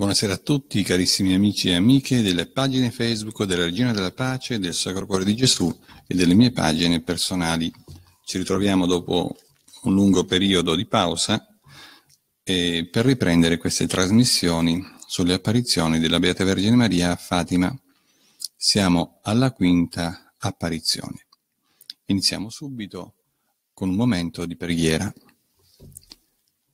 Buonasera a tutti carissimi amici e amiche delle pagine Facebook della Regina della Pace, del Sacro Cuore di Gesù e delle mie pagine personali. Ci ritroviamo dopo un lungo periodo di pausa eh, per riprendere queste trasmissioni sulle apparizioni della Beata Vergine Maria a Fatima. Siamo alla quinta apparizione. Iniziamo subito con un momento di preghiera.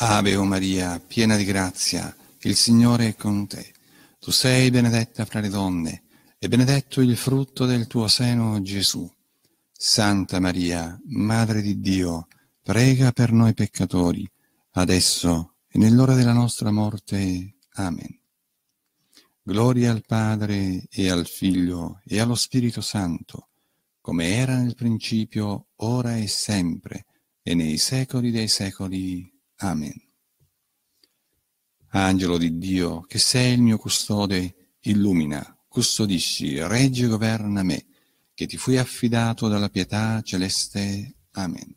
Ave o Maria, piena di grazia, il Signore è con te. Tu sei benedetta fra le donne, e benedetto il frutto del tuo seno, Gesù. Santa Maria, Madre di Dio, prega per noi peccatori, adesso e nell'ora della nostra morte. Amen. Gloria al Padre e al Figlio e allo Spirito Santo, come era nel principio, ora e sempre, e nei secoli dei secoli. Amen. Angelo di Dio, che sei il mio custode, illumina, custodisci, regge e governa me, che ti fui affidato dalla pietà celeste. Amen.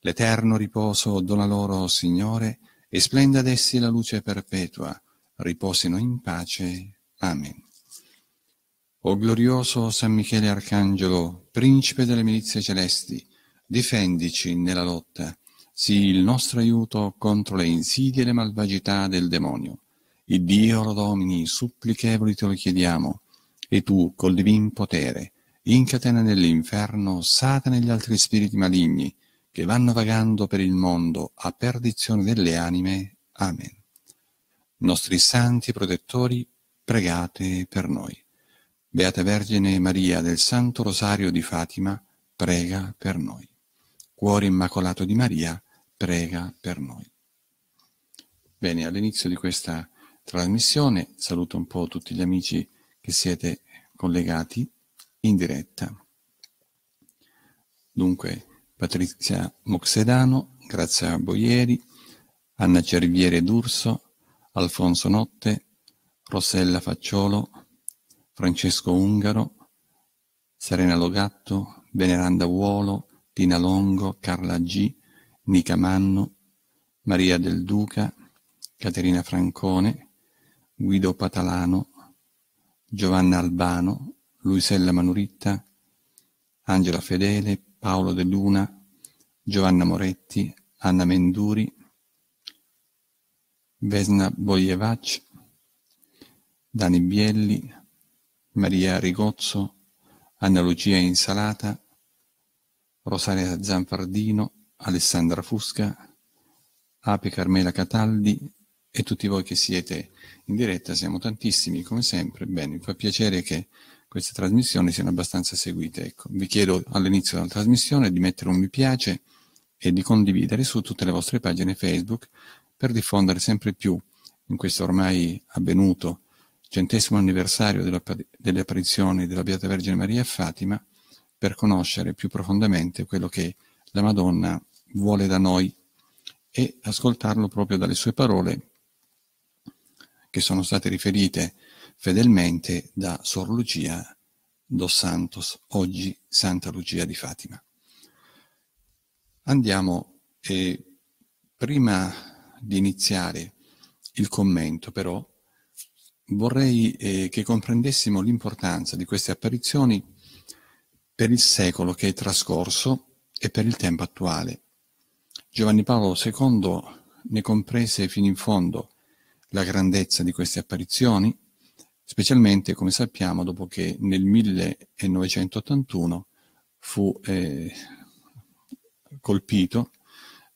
L'eterno riposo dona loro, Signore, e splenda ad essi la luce perpetua. Riposino in pace. Amen. O glorioso San Michele Arcangelo, principe delle milizie celesti, difendici nella lotta sii il nostro aiuto contro le insidie e le malvagità del demonio. Il Dio lo domini, supplichevoli te lo chiediamo, e tu, col divin potere, incatena nell'inferno Satana e gli altri spiriti maligni, che vanno vagando per il mondo a perdizione delle anime. Amen. Nostri santi protettori, pregate per noi. Beata Vergine Maria del Santo Rosario di Fatima, prega per noi. Cuore Immacolato di Maria, prega per noi. Bene, all'inizio di questa trasmissione saluto un po' tutti gli amici che siete collegati in diretta. Dunque, Patrizia Moxedano, Grazia Boieri, Anna Cerviere D'Urso, Alfonso Notte, Rossella Facciolo, Francesco Ungaro, Serena Logatto, Veneranda Uolo, Tina Longo, Carla G, Nica Manno, Maria del Duca, Caterina Francone, Guido Patalano, Giovanna Albano, Luisella Manuritta, Angela Fedele, Paolo De Luna, Giovanna Moretti, Anna Menduri, Vesna Bojevac, Dani Bielli, Maria Rigozzo, Anna Lucia Insalata, Rosaria Zanfardino, Alessandra Fusca, Ape Carmela Cataldi e tutti voi che siete in diretta, siamo tantissimi come sempre, bene, mi fa piacere che queste trasmissioni siano abbastanza seguite. Ecco, vi chiedo all'inizio della trasmissione di mettere un mi piace e di condividere su tutte le vostre pagine Facebook per diffondere sempre più in questo ormai avvenuto centesimo anniversario delle apparizioni della Beata Vergine Maria a Fatima per conoscere più profondamente quello che la Madonna ha vuole da noi e ascoltarlo proprio dalle sue parole che sono state riferite fedelmente da Sor Lucia dos Santos, oggi Santa Lucia di Fatima. Andiamo, eh, prima di iniziare il commento però, vorrei eh, che comprendessimo l'importanza di queste apparizioni per il secolo che è trascorso e per il tempo attuale. Giovanni Paolo II ne comprese fino in fondo la grandezza di queste apparizioni, specialmente, come sappiamo, dopo che nel 1981 fu eh, colpito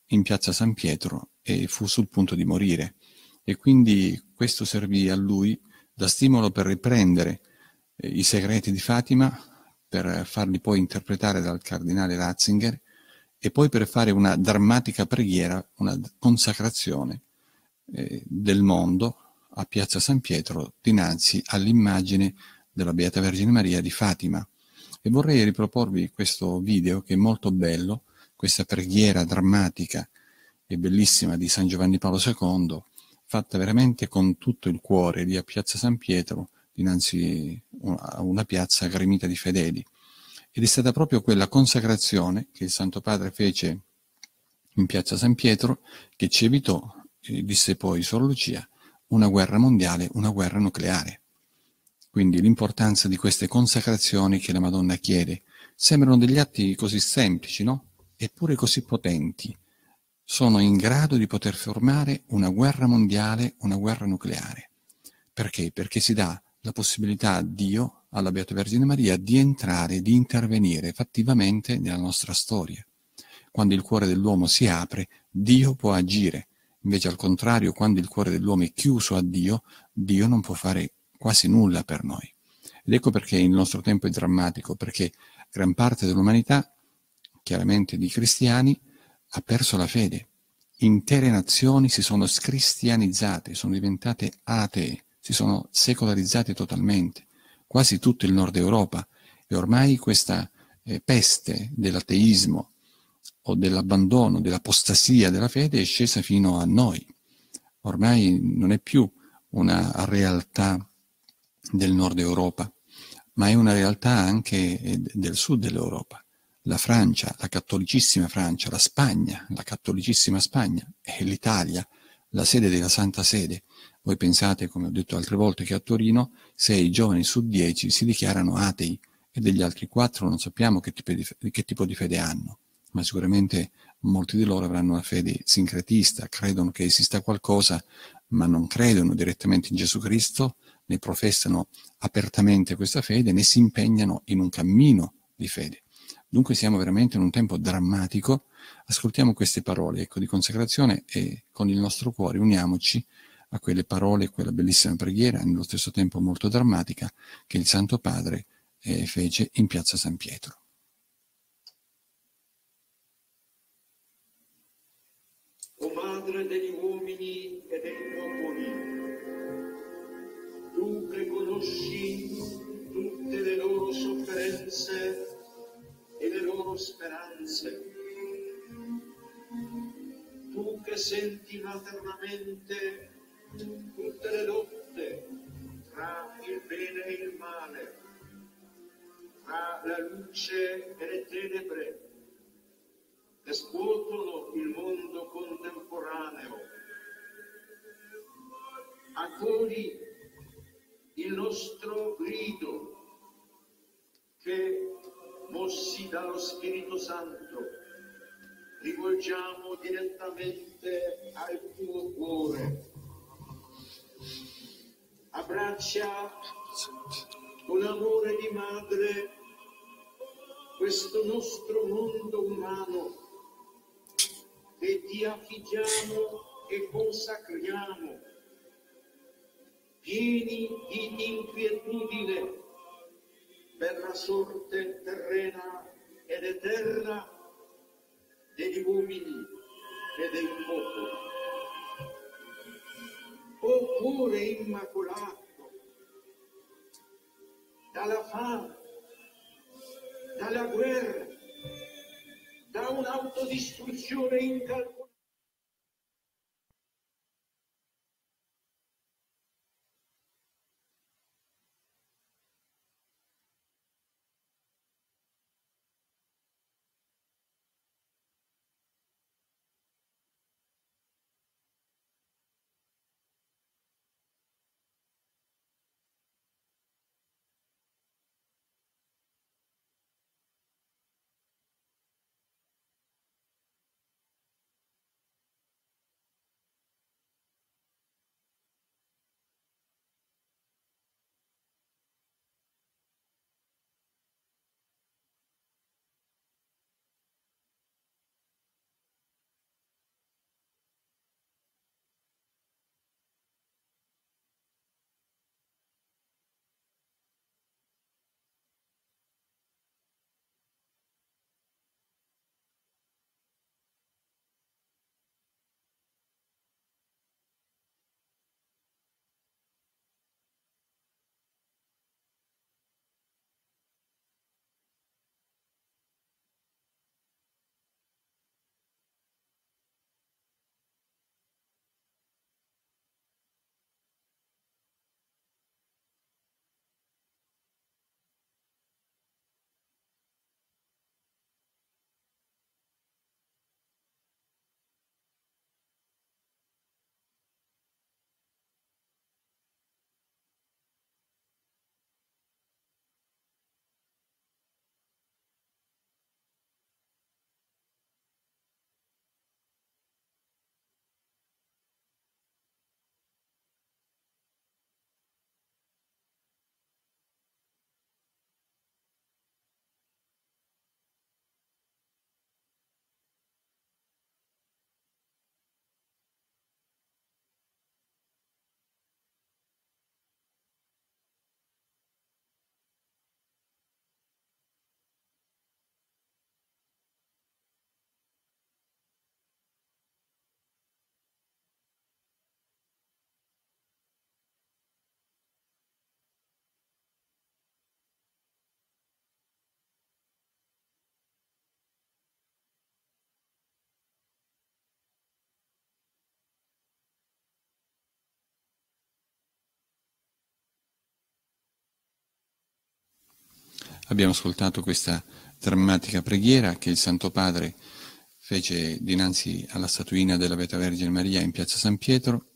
in piazza San Pietro e fu sul punto di morire. E quindi questo servì a lui da stimolo per riprendere eh, i segreti di Fatima, per farli poi interpretare dal cardinale Ratzinger e poi per fare una drammatica preghiera, una consacrazione eh, del mondo a Piazza San Pietro dinanzi all'immagine della Beata Vergine Maria di Fatima. E vorrei riproporvi questo video che è molto bello, questa preghiera drammatica e bellissima di San Giovanni Paolo II, fatta veramente con tutto il cuore lì a Piazza San Pietro, dinanzi a una piazza gremita di fedeli. Ed è stata proprio quella consacrazione che il Santo Padre fece in piazza San Pietro che ci evitò, disse poi Sor Lucia, una guerra mondiale, una guerra nucleare. Quindi l'importanza di queste consacrazioni che la Madonna chiede sembrano degli atti così semplici, no? Eppure così potenti. Sono in grado di poter formare una guerra mondiale, una guerra nucleare. Perché? Perché si dà la possibilità a Dio, alla Beata Vergine Maria, di entrare, di intervenire fattivamente nella nostra storia. Quando il cuore dell'uomo si apre, Dio può agire. Invece al contrario, quando il cuore dell'uomo è chiuso a Dio, Dio non può fare quasi nulla per noi. Ed ecco perché il nostro tempo è drammatico, perché gran parte dell'umanità, chiaramente di cristiani, ha perso la fede. Intere nazioni si sono scristianizzate, sono diventate atee si sono secolarizzati totalmente, quasi tutto il nord Europa e ormai questa eh, peste dell'ateismo o dell'abbandono, dell'apostasia della fede è scesa fino a noi. Ormai non è più una realtà del nord Europa, ma è una realtà anche eh, del sud dell'Europa. La Francia, la cattolicissima Francia, la Spagna, la cattolicissima Spagna e l'Italia, la sede della Santa Sede. Voi pensate, come ho detto altre volte, che a Torino sei giovani su dieci si dichiarano atei e degli altri quattro non sappiamo che tipo, di, che tipo di fede hanno, ma sicuramente molti di loro avranno una fede sincretista, credono che esista qualcosa, ma non credono direttamente in Gesù Cristo, né professano apertamente questa fede, né si impegnano in un cammino di fede. Dunque siamo veramente in un tempo drammatico. Ascoltiamo queste parole ecco, di consacrazione e con il nostro cuore uniamoci a quelle parole, quella bellissima preghiera, nello stesso tempo molto drammatica, che il Santo Padre eh, fece in piazza San Pietro. O madre degli uomini e dei popoli, tu che conosci tutte le loro sofferenze e le loro speranze, tu che senti maternamente tutte le lotte tra il bene e il male, tra la luce e le tenebre, che scuotono il mondo contemporaneo. Accogli il nostro grido che, mossi dallo Spirito Santo, rivolgiamo direttamente al tuo cuore abbraccia con amore di madre questo nostro mondo umano e ti affiggiamo e consacriamo, pieni di inquietudine per la sorte terrena ed eterna degli uomini e dei popoli oppure immacolato, dalla fame, dalla guerra, da un'autodistruzione incalcolabile Abbiamo ascoltato questa drammatica preghiera che il Santo Padre fece dinanzi alla statuina della Veta Vergine Maria in piazza San Pietro.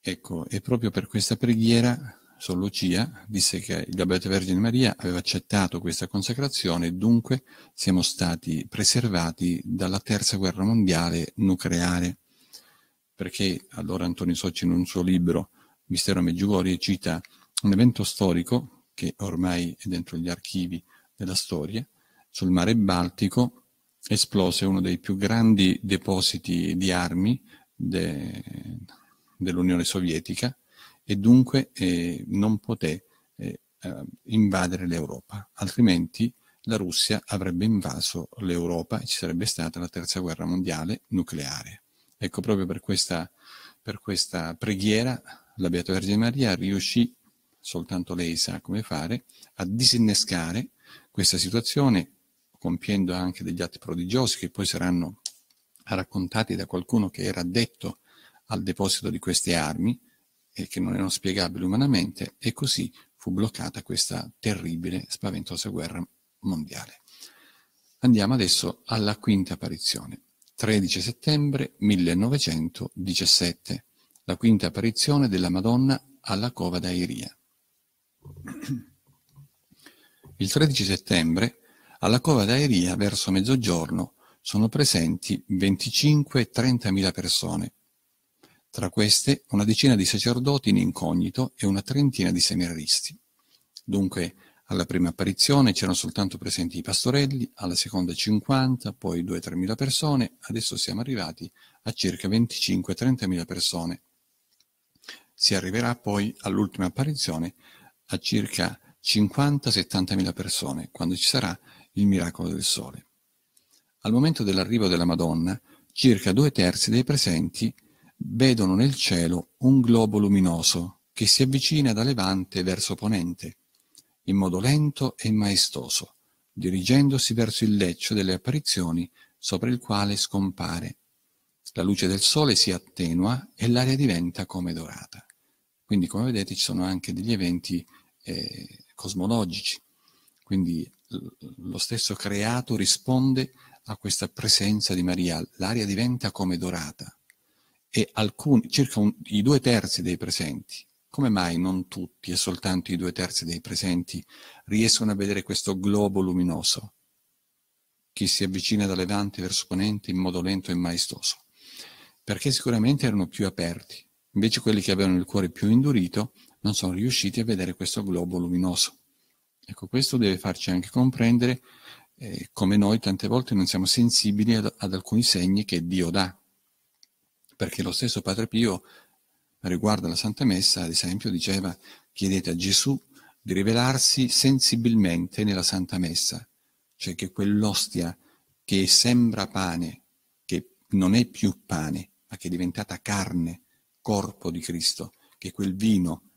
Ecco, e proprio per questa preghiera Sol Lucia disse che la Beata Vergine Maria aveva accettato questa consacrazione e dunque siamo stati preservati dalla terza guerra mondiale nucleare. Perché allora Antonio Socci in un suo libro Mistero Meggiugorie cita un evento storico che ormai è dentro gli archivi della storia, sul mare Baltico esplose uno dei più grandi depositi di armi de, dell'Unione Sovietica e dunque eh, non poté eh, eh invadere l'Europa, altrimenti la Russia avrebbe invaso l'Europa e ci sarebbe stata la terza guerra mondiale nucleare. Ecco, proprio per questa, per questa preghiera la Beata Vergine Maria riuscì soltanto lei sa come fare, a disinnescare questa situazione compiendo anche degli atti prodigiosi che poi saranno raccontati da qualcuno che era addetto al deposito di queste armi e che non erano spiegabili umanamente e così fu bloccata questa terribile, spaventosa guerra mondiale. Andiamo adesso alla quinta apparizione. 13 settembre 1917, la quinta apparizione della Madonna alla cova d'Airia. Il 13 settembre, alla cova d'Aeria, verso mezzogiorno, sono presenti 25-30.000 persone. Tra queste, una decina di sacerdoti in incognito e una trentina di seminaristi. Dunque, alla prima apparizione c'erano soltanto presenti i pastorelli, alla seconda 50, poi 2-3 mila persone, adesso siamo arrivati a circa 25-30 mila persone. Si arriverà poi all'ultima apparizione a circa 50 70 mila persone quando ci sarà il miracolo del sole. Al momento dell'arrivo della Madonna, circa due terzi dei presenti vedono nel cielo un globo luminoso che si avvicina da levante verso ponente, in modo lento e maestoso, dirigendosi verso il leccio delle apparizioni sopra il quale scompare. La luce del sole si attenua e l'aria diventa come dorata. Quindi, come vedete, ci sono anche degli eventi eh, cosmologici. Quindi lo stesso creato risponde a questa presenza di Maria, l'aria diventa come dorata e alcuni, circa un, i due terzi dei presenti, come mai non tutti e soltanto i due terzi dei presenti riescono a vedere questo globo luminoso? che si avvicina da levante verso ponente in modo lento e maestoso? Perché sicuramente erano più aperti, invece quelli che avevano il cuore più indurito non sono riusciti a vedere questo globo luminoso. Ecco, questo deve farci anche comprendere eh, come noi tante volte non siamo sensibili ad, ad alcuni segni che Dio dà, perché lo stesso Padre Pio riguardo alla Santa Messa, ad esempio, diceva chiedete a Gesù di rivelarsi sensibilmente nella Santa Messa, cioè che quell'ostia che sembra pane, che non è più pane, ma che è diventata carne, corpo di Cristo, che quel vino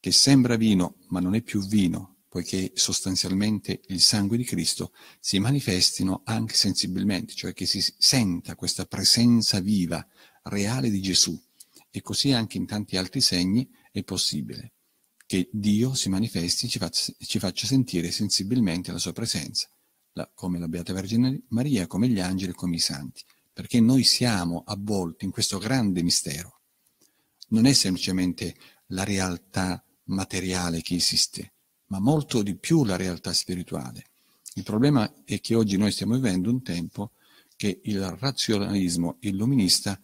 che sembra vino ma non è più vino, poiché sostanzialmente il sangue di Cristo si manifestino anche sensibilmente, cioè che si senta questa presenza viva, reale di Gesù. E così anche in tanti altri segni è possibile che Dio si manifesti e ci faccia, sentire sensibilmente la sua presenza, la, come la Beata Vergine Maria, come gli angeli, come i santi, perché noi siamo avvolti in questo grande mistero. Non è semplicemente la realtà materiale che esiste, ma molto di più la realtà spirituale. Il problema è che oggi noi stiamo vivendo un tempo che il razionalismo illuminista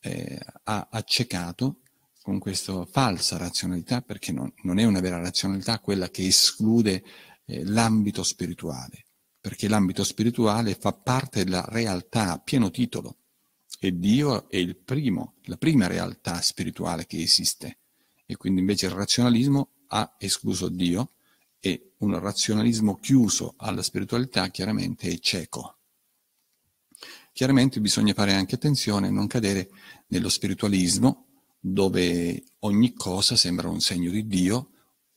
eh, ha accecato con questa falsa razionalità, perché non, non, è una vera razionalità quella che esclude eh, l'ambito spirituale, perché l'ambito spirituale fa parte della realtà a pieno titolo e Dio è primo, la prima realtà spirituale che esiste e quindi invece il razionalismo ha escluso Dio e un razionalismo chiuso alla spiritualità chiaramente è cieco. Chiaramente bisogna fare anche attenzione a non cadere nello spiritualismo dove ogni cosa sembra un segno di Dio,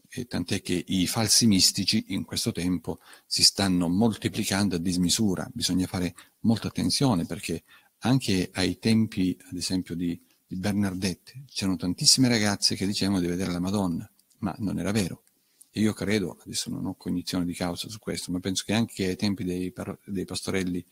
e tant'è che i falsi mistici in questo tempo si stanno moltiplicando a dismisura, bisogna fare molta attenzione perché anche ai tempi, ad esempio, di di Bernardette, c'erano tantissime ragazze che dicevano di vedere la Madonna, ma non era vero. E io credo, adesso non ho cognizione di causa su questo, ma penso che anche ai tempi dei, dei pastorelli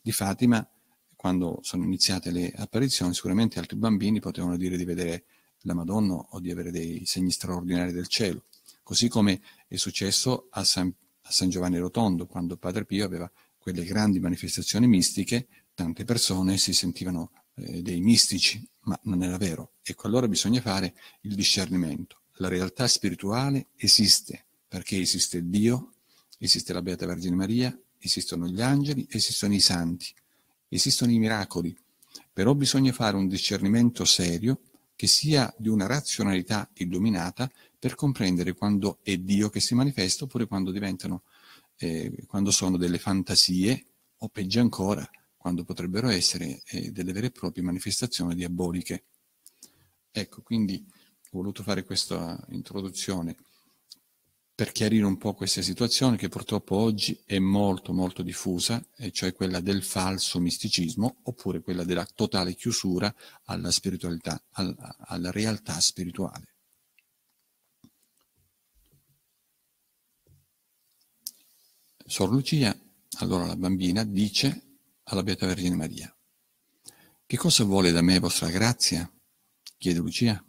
di Fatima, quando sono iniziate le apparizioni, sicuramente altri bambini potevano dire di vedere la Madonna o di avere dei segni straordinari del cielo, così come è successo a San, a San Giovanni Rotondo, quando Padre Pio aveva quelle grandi manifestazioni mistiche, tante persone si sentivano eh, dei mistici ma non era vero. Ecco allora bisogna fare il discernimento. La realtà spirituale esiste perché esiste Dio, esiste la Beata Vergine Maria, esistono gli angeli, esistono i santi, esistono i miracoli. Però bisogna fare un discernimento serio che sia di una razionalità illuminata per comprendere quando è Dio che si manifesta oppure quando diventano, eh, quando sono delle fantasie o peggio ancora, quando potrebbero essere eh, delle vere e proprie manifestazioni diaboliche. Ecco, quindi ho voluto fare questa introduzione per chiarire un po' questa situazione che purtroppo oggi è molto molto diffusa, e cioè quella del falso misticismo oppure quella della totale chiusura alla spiritualità, alla, alla realtà spirituale. Sor Lucia, allora la bambina, dice alla Beata Vergine Maria. Che cosa vuole da me vostra grazia? chiede Lucia.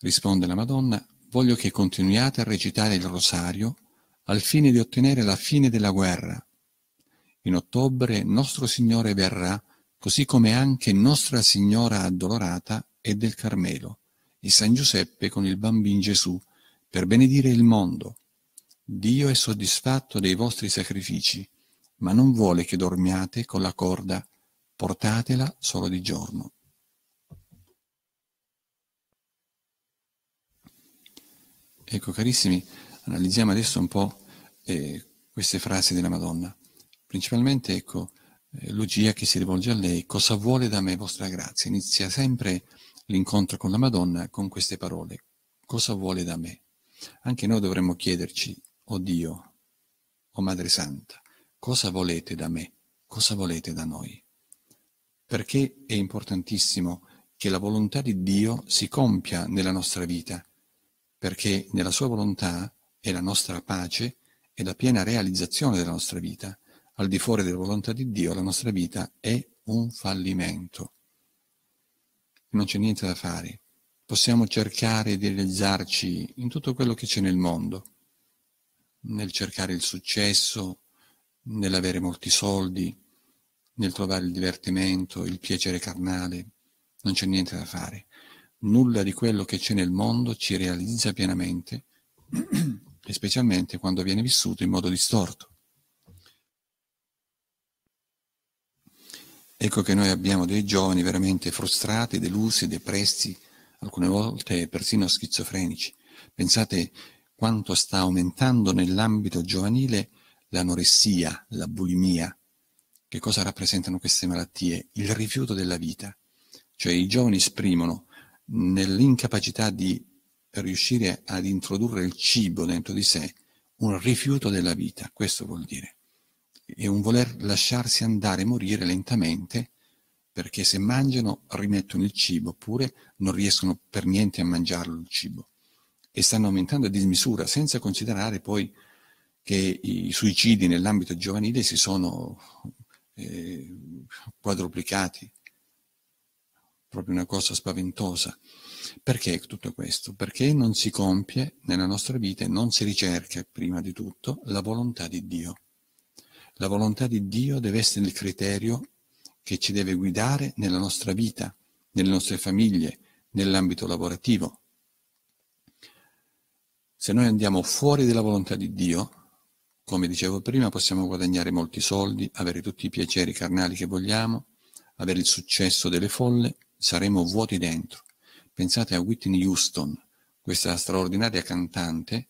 Risponde la Madonna, voglio che continuiate a recitare il rosario al fine di ottenere la fine della guerra. In ottobre nostro Signore verrà, così come anche Nostra Signora Addolorata e del Carmelo, e San Giuseppe con il bambino Gesù, per benedire il mondo. Dio è soddisfatto dei vostri sacrifici ma non vuole che dormiate con la corda, portatela solo di giorno. Ecco carissimi, analizziamo adesso un po' eh, queste frasi della Madonna. Principalmente, ecco, eh, Lucia che si rivolge a lei, cosa vuole da me vostra grazia? Inizia sempre l'incontro con la Madonna con queste parole, cosa vuole da me? Anche noi dovremmo chiederci, o oh Dio, o oh Madre Santa, cosa volete da me, cosa volete da noi. Perché è importantissimo che la volontà di Dio si compia nella nostra vita, perché nella sua volontà è la nostra pace e la piena realizzazione della nostra vita. Al di fuori della volontà di Dio la nostra vita è un fallimento. Non c'è niente da fare. Possiamo cercare di realizzarci in tutto quello che c'è nel mondo, nel cercare il successo, nell'avere molti soldi, nel trovare il divertimento, il piacere carnale, non c'è niente da fare. Nulla di quello che c'è nel mondo ci realizza pienamente, e specialmente quando viene vissuto in modo distorto. Ecco che noi abbiamo dei giovani veramente frustrati, delusi, depressi, alcune volte persino schizofrenici. Pensate quanto sta aumentando nell'ambito giovanile l'anoressia, la bulimia. Che cosa rappresentano queste malattie? Il rifiuto della vita. Cioè i giovani esprimono nell'incapacità di riuscire ad introdurre il cibo dentro di sé un rifiuto della vita, questo vuol dire. E un voler lasciarsi andare, morire lentamente, perché se mangiano rimettono il cibo, oppure non riescono per niente a mangiarlo il cibo. E stanno aumentando a dismisura, senza considerare poi che i suicidi nell'ambito giovanile si sono eh, quadruplicati. Proprio una cosa spaventosa. Perché tutto questo? Perché non si compie nella nostra vita e non si ricerca, prima di tutto, la volontà di Dio. La volontà di Dio deve essere il criterio che ci deve guidare nella nostra vita, nelle nostre famiglie, nell'ambito lavorativo. Se noi andiamo fuori della volontà di Dio, come dicevo prima, possiamo guadagnare molti soldi, avere tutti i piaceri carnali che vogliamo, avere il successo delle folle, saremo vuoti dentro. Pensate a Whitney Houston, questa straordinaria cantante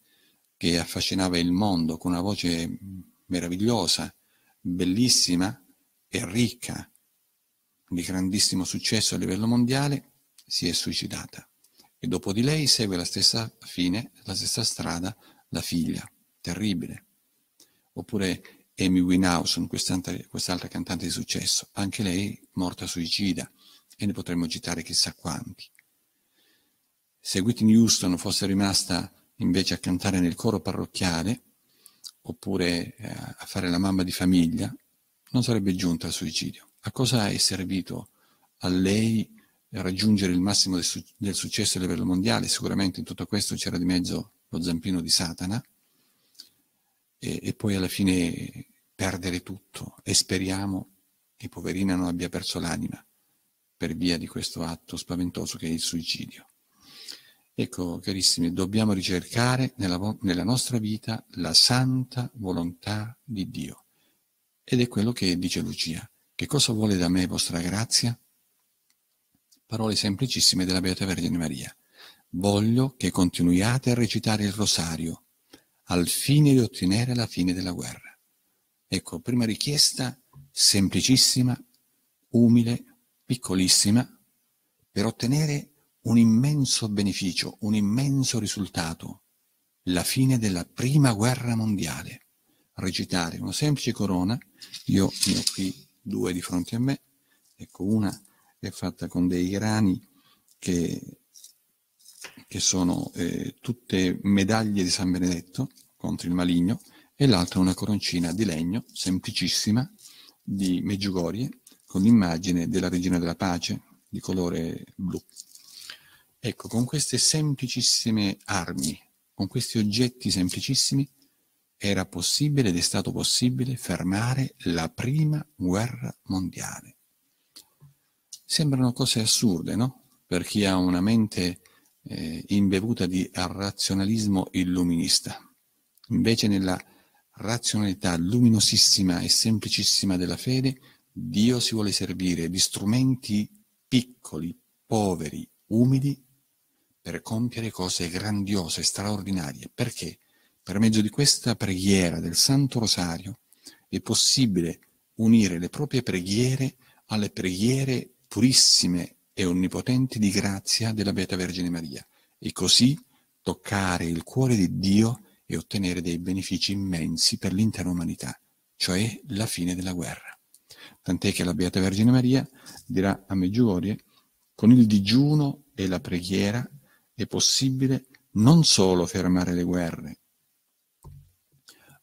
che affascinava il mondo con una voce meravigliosa, bellissima e ricca, di grandissimo successo a livello mondiale, si è suicidata. E dopo di lei segue la stessa fine, la stessa strada, la figlia. Terribile oppure Amy Winhouse, quest'altra cantante di successo, anche lei morta suicida e ne potremmo citare chissà quanti. Se Whitney Houston fosse rimasta invece a cantare nel coro parrocchiale oppure eh, a fare la mamma di famiglia, non sarebbe giunta al suicidio. A cosa è servito a lei raggiungere il massimo del, successo a livello mondiale? Sicuramente in tutto questo c'era di mezzo lo zampino di Satana, e, e poi alla fine perdere tutto e speriamo che poverina non abbia perso l'anima per via di questo atto spaventoso che è il suicidio. Ecco, carissimi, dobbiamo ricercare nella, nella, nostra vita la santa volontà di Dio. Ed è quello che dice Lucia. Che cosa vuole da me vostra grazia? Parole semplicissime della Beata Vergine Maria. Voglio che continuiate a recitare il rosario al fine di ottenere la fine della guerra. Ecco, prima richiesta semplicissima, umile, piccolissima, per ottenere un immenso beneficio, un immenso risultato, la fine della prima guerra mondiale. Recitare una semplice corona, io ne ho qui due di fronte a me, ecco una è fatta con dei grani che che sono eh, tutte medaglie di San Benedetto contro il maligno, e l'altra una coroncina di legno, semplicissima, di Meggiugorie, con l'immagine della Regina della Pace, di colore blu. Ecco, con queste semplicissime armi, con questi oggetti semplicissimi, era possibile ed è stato possibile fermare la prima guerra mondiale. Sembrano cose assurde, no? Per chi ha una mente eh, imbevuta di razionalismo illuminista. Invece nella razionalità luminosissima e semplicissima della fede, Dio si vuole servire di strumenti piccoli, poveri, umidi, per compiere cose grandiose, straordinarie. Perché? Per mezzo di questa preghiera del Santo Rosario è possibile unire le proprie preghiere alle preghiere purissime e onnipotenti di grazia della Beata Vergine Maria, e così toccare il cuore di Dio e ottenere dei benefici immensi per l'intera umanità, cioè la fine della guerra. Tant'è che la Beata Vergine Maria dirà a Meggiugorie, con il digiuno e la preghiera è possibile non solo fermare le guerre,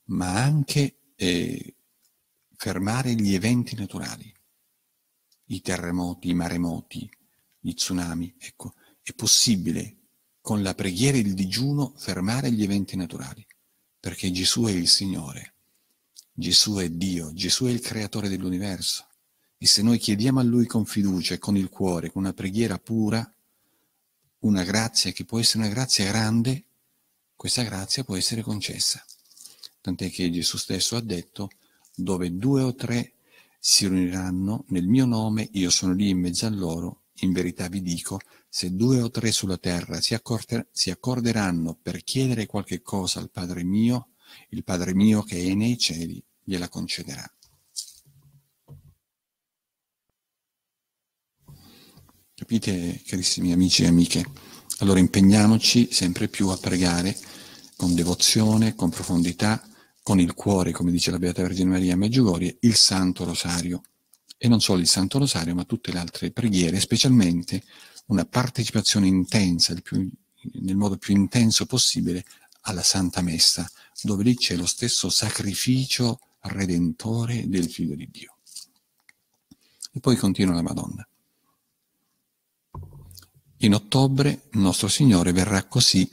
ma anche eh, fermare gli eventi naturali, i terremoti, i maremoti, gli tsunami, ecco, è possibile con la preghiera e il digiuno fermare gli eventi naturali, perché Gesù è il Signore, Gesù è Dio, Gesù è il creatore dell'universo. E se noi chiediamo a Lui con fiducia e con il cuore, con una preghiera pura, una grazia che può essere una grazia grande, questa grazia può essere concessa. Tant'è che Gesù stesso ha detto, dove due o tre si riuniranno nel mio nome, io sono lì in mezzo a loro, in verità vi dico, se due o tre sulla terra si, accorder- si accorderanno per chiedere qualche cosa al Padre mio, il Padre mio che è nei cieli gliela concederà. Capite, carissimi amici e amiche? Allora impegniamoci sempre più a pregare con devozione, con profondità, con il cuore, come dice la Beata Vergine Maria Meggiugorie, il Santo Rosario e non solo il Santo Rosario, ma tutte le altre preghiere, specialmente una partecipazione intensa, più, nel modo più intenso possibile, alla Santa Messa, dove lì c'è lo stesso sacrificio redentore del Figlio di Dio. E poi continua la Madonna. In ottobre nostro Signore verrà così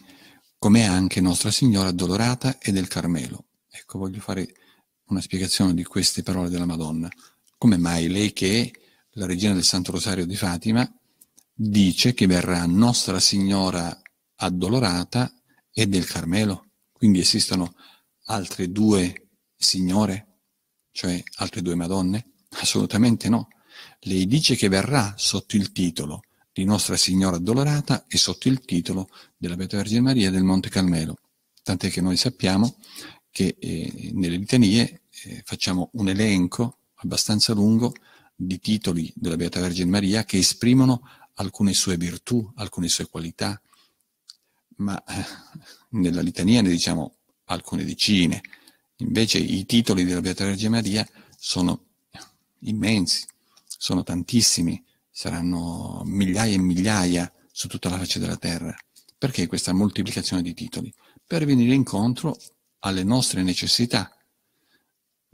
come anche Nostra Signora Addolorata e del Carmelo. Ecco, voglio fare una spiegazione di queste parole della Madonna come mai lei che è la regina del Santo Rosario di Fatima dice che verrà Nostra Signora addolorata e del Carmelo? Quindi esistono altre due signore, cioè altre due Madonne? Assolutamente no. Lei dice che verrà sotto il titolo di Nostra Signora Addolorata e sotto il titolo della Beata Vergine Maria del Monte Carmelo. Tant'è che noi sappiamo che eh, nelle litanie eh, facciamo un elenco abbastanza lungo di titoli della Beata Vergine Maria che esprimono alcune sue virtù, alcune sue qualità, ma eh, nella litania ne diciamo alcune decine. Invece i titoli della Beata Vergine Maria sono immensi, sono tantissimi, saranno migliaia e migliaia su tutta la faccia della terra. Perché questa moltiplicazione di titoli? Per venire incontro alle nostre necessità,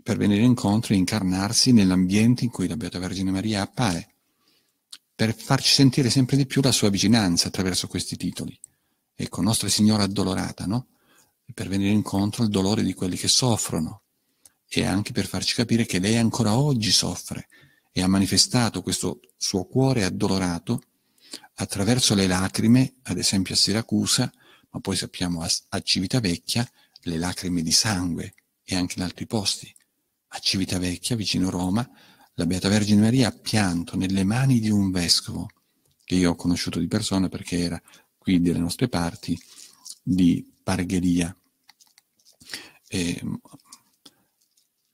per venire incontro e incarnarsi nell'ambiente in cui la Beata Vergine Maria appare, per farci sentire sempre di più la sua vicinanza attraverso questi titoli. Ecco, Nostra Signora addolorata, no? Per venire incontro al dolore di quelli che soffrono e anche per farci capire che lei ancora oggi soffre e ha manifestato questo suo cuore addolorato attraverso le lacrime, ad esempio a Siracusa, ma poi sappiamo a, a Civitavecchia, le lacrime di sangue e anche in altri posti a Civitavecchia, vicino Roma, la Beata Vergine Maria ha pianto nelle mani di un vescovo che io ho conosciuto di persona perché era qui delle nostre parti di Pargheria. E, ehm,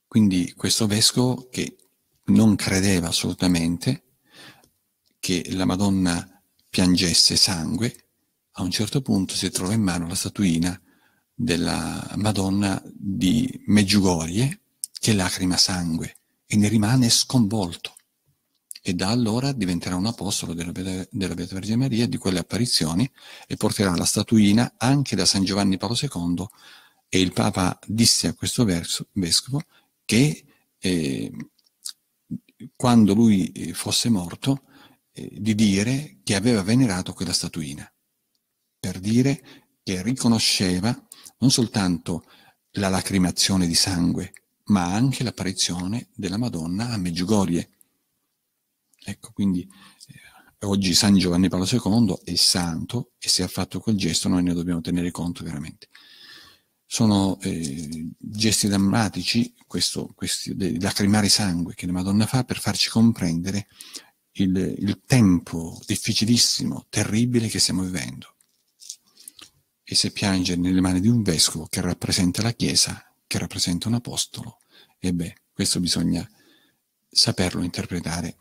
quindi questo vescovo che non credeva assolutamente che la Madonna piangesse sangue, a un certo punto si trova in mano la statuina della Madonna di Meggiugorie, che lacrima sangue, e ne rimane sconvolto. E da allora diventerà un apostolo della, della Beata Vergine Maria di quelle apparizioni e porterà la statuina anche da San Giovanni Paolo II e il Papa disse a questo verso, vescovo che eh, quando lui eh, fosse morto eh, di dire che aveva venerato quella statuina, per dire che riconosceva non soltanto la lacrimazione di sangue, ma anche l'apparizione della Madonna a Meggiugorie. Ecco, quindi eh, oggi San Giovanni Paolo II è santo e se ha fatto quel gesto noi ne dobbiamo tenere conto veramente. Sono eh, gesti drammatici, questo, questi, lacrimare sangue che la Madonna fa per farci comprendere il, il tempo difficilissimo, terribile che stiamo vivendo. E se piange nelle mani di un vescovo che rappresenta la Chiesa, che rappresenta un apostolo. E beh, questo bisogna saperlo interpretare.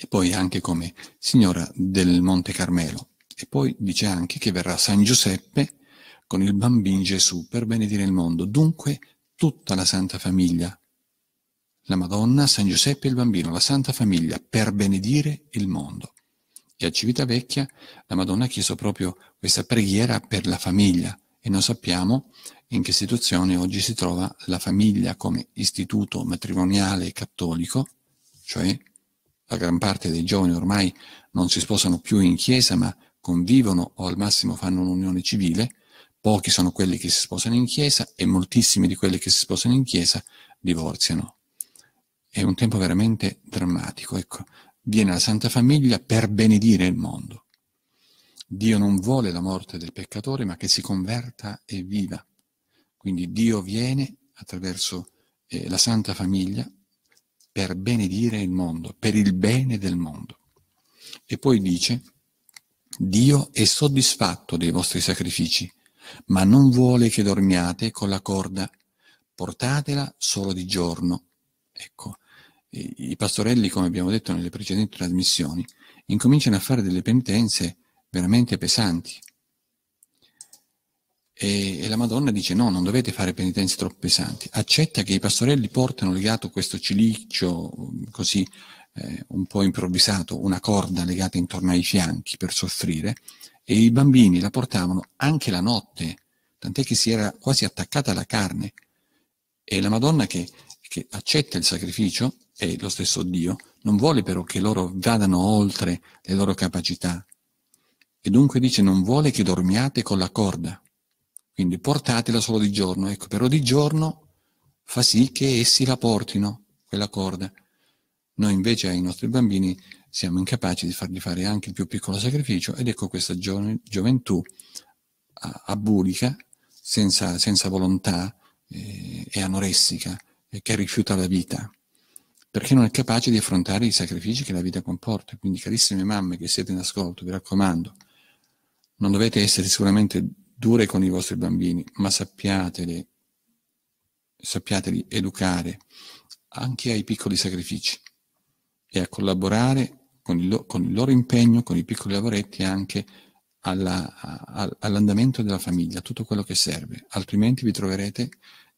E poi anche come signora del Monte Carmelo. E poi dice anche che verrà San Giuseppe con il bambino Gesù per benedire il mondo. Dunque tutta la Santa Famiglia, la Madonna, San Giuseppe e il bambino, la Santa Famiglia per benedire il mondo. E a Civitavecchia la Madonna ha chiesto proprio questa preghiera per la famiglia e noi sappiamo in che situazione oggi si trova la famiglia come istituto matrimoniale cattolico, cioè la gran parte dei giovani ormai non si sposano più in chiesa ma convivono o al massimo fanno un'unione civile, pochi sono quelli che si sposano in chiesa e moltissimi di quelli che si sposano in chiesa divorziano. È un tempo veramente drammatico, ecco. Viene la Santa Famiglia per benedire il mondo. Dio non vuole la morte del peccatore, ma che si converta e viva. Quindi Dio viene attraverso eh, la Santa Famiglia per benedire il mondo, per il bene del mondo. E poi dice, Dio è soddisfatto dei vostri sacrifici, ma non vuole che dormiate con la corda, portatela solo di giorno. Ecco, i pastorelli, come abbiamo detto nelle precedenti trasmissioni, incominciano a fare delle penitenze veramente pesanti. E, e, la Madonna dice no, non dovete fare penitenze troppo pesanti, accetta che i pastorelli portano legato questo ciliccio così eh, un po' improvvisato, una corda legata intorno ai fianchi per soffrire e i bambini la portavano anche la notte, tant'è che si era quasi attaccata alla carne e la Madonna che, che accetta il sacrificio è lo stesso Dio, non vuole però che loro vadano oltre le loro capacità e dunque dice non vuole che dormiate con la corda quindi portatela solo di giorno, ecco, però di giorno fa sì che essi la portino, quella corda. Noi invece ai nostri bambini siamo incapaci di fargli fare anche il più piccolo sacrificio ed ecco questa gio- gioventù abulica, senza, senza volontà eh, anoressica, eh, che rifiuta la vita, perché non è capace di affrontare i sacrifici che la vita comporta. Quindi carissime mamme che siete in ascolto, vi raccomando, non dovete essere sicuramente dure con i vostri bambini, ma sappiateli, sappiateli educare anche ai piccoli sacrifici e a collaborare con il, lo, con il loro impegno, con i piccoli lavoretti anche alla, a, all'andamento della famiglia, tutto quello che serve, altrimenti vi troverete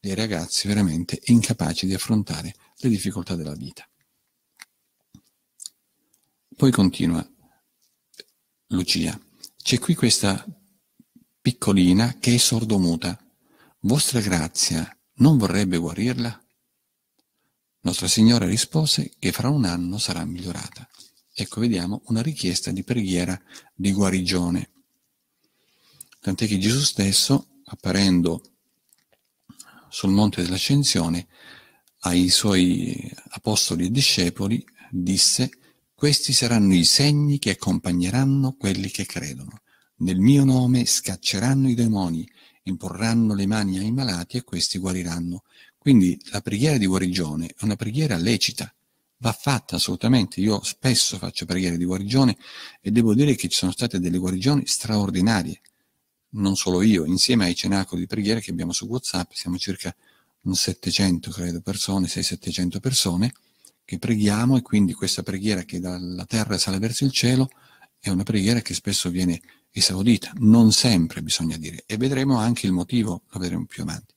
dei ragazzi veramente incapaci di affrontare le difficoltà della vita. Poi continua Lucia, c'è qui questa piccolina che è sordomuta. Vostra grazia non vorrebbe guarirla? Nostra Signora rispose che fra un anno sarà migliorata. Ecco, vediamo una richiesta di preghiera di guarigione. Tant'è che Gesù stesso, apparendo sul monte dell'Ascensione, ai suoi apostoli e discepoli disse, questi saranno i segni che accompagneranno quelli che credono. Nel mio nome scacceranno i demoni, imporranno le mani ai malati e questi guariranno. Quindi la preghiera di guarigione è una preghiera lecita, va fatta assolutamente. Io spesso faccio preghiere di guarigione e devo dire che ci sono state delle guarigioni straordinarie. Non solo io, insieme ai cenacoli di preghiera che abbiamo su WhatsApp, siamo circa un 700, credo, persone, 600-700 persone che preghiamo e quindi questa preghiera che dalla terra sale verso il cielo è una preghiera che spesso viene saudita. Non sempre bisogna dire, e vedremo anche il motivo, lo vedremo più avanti.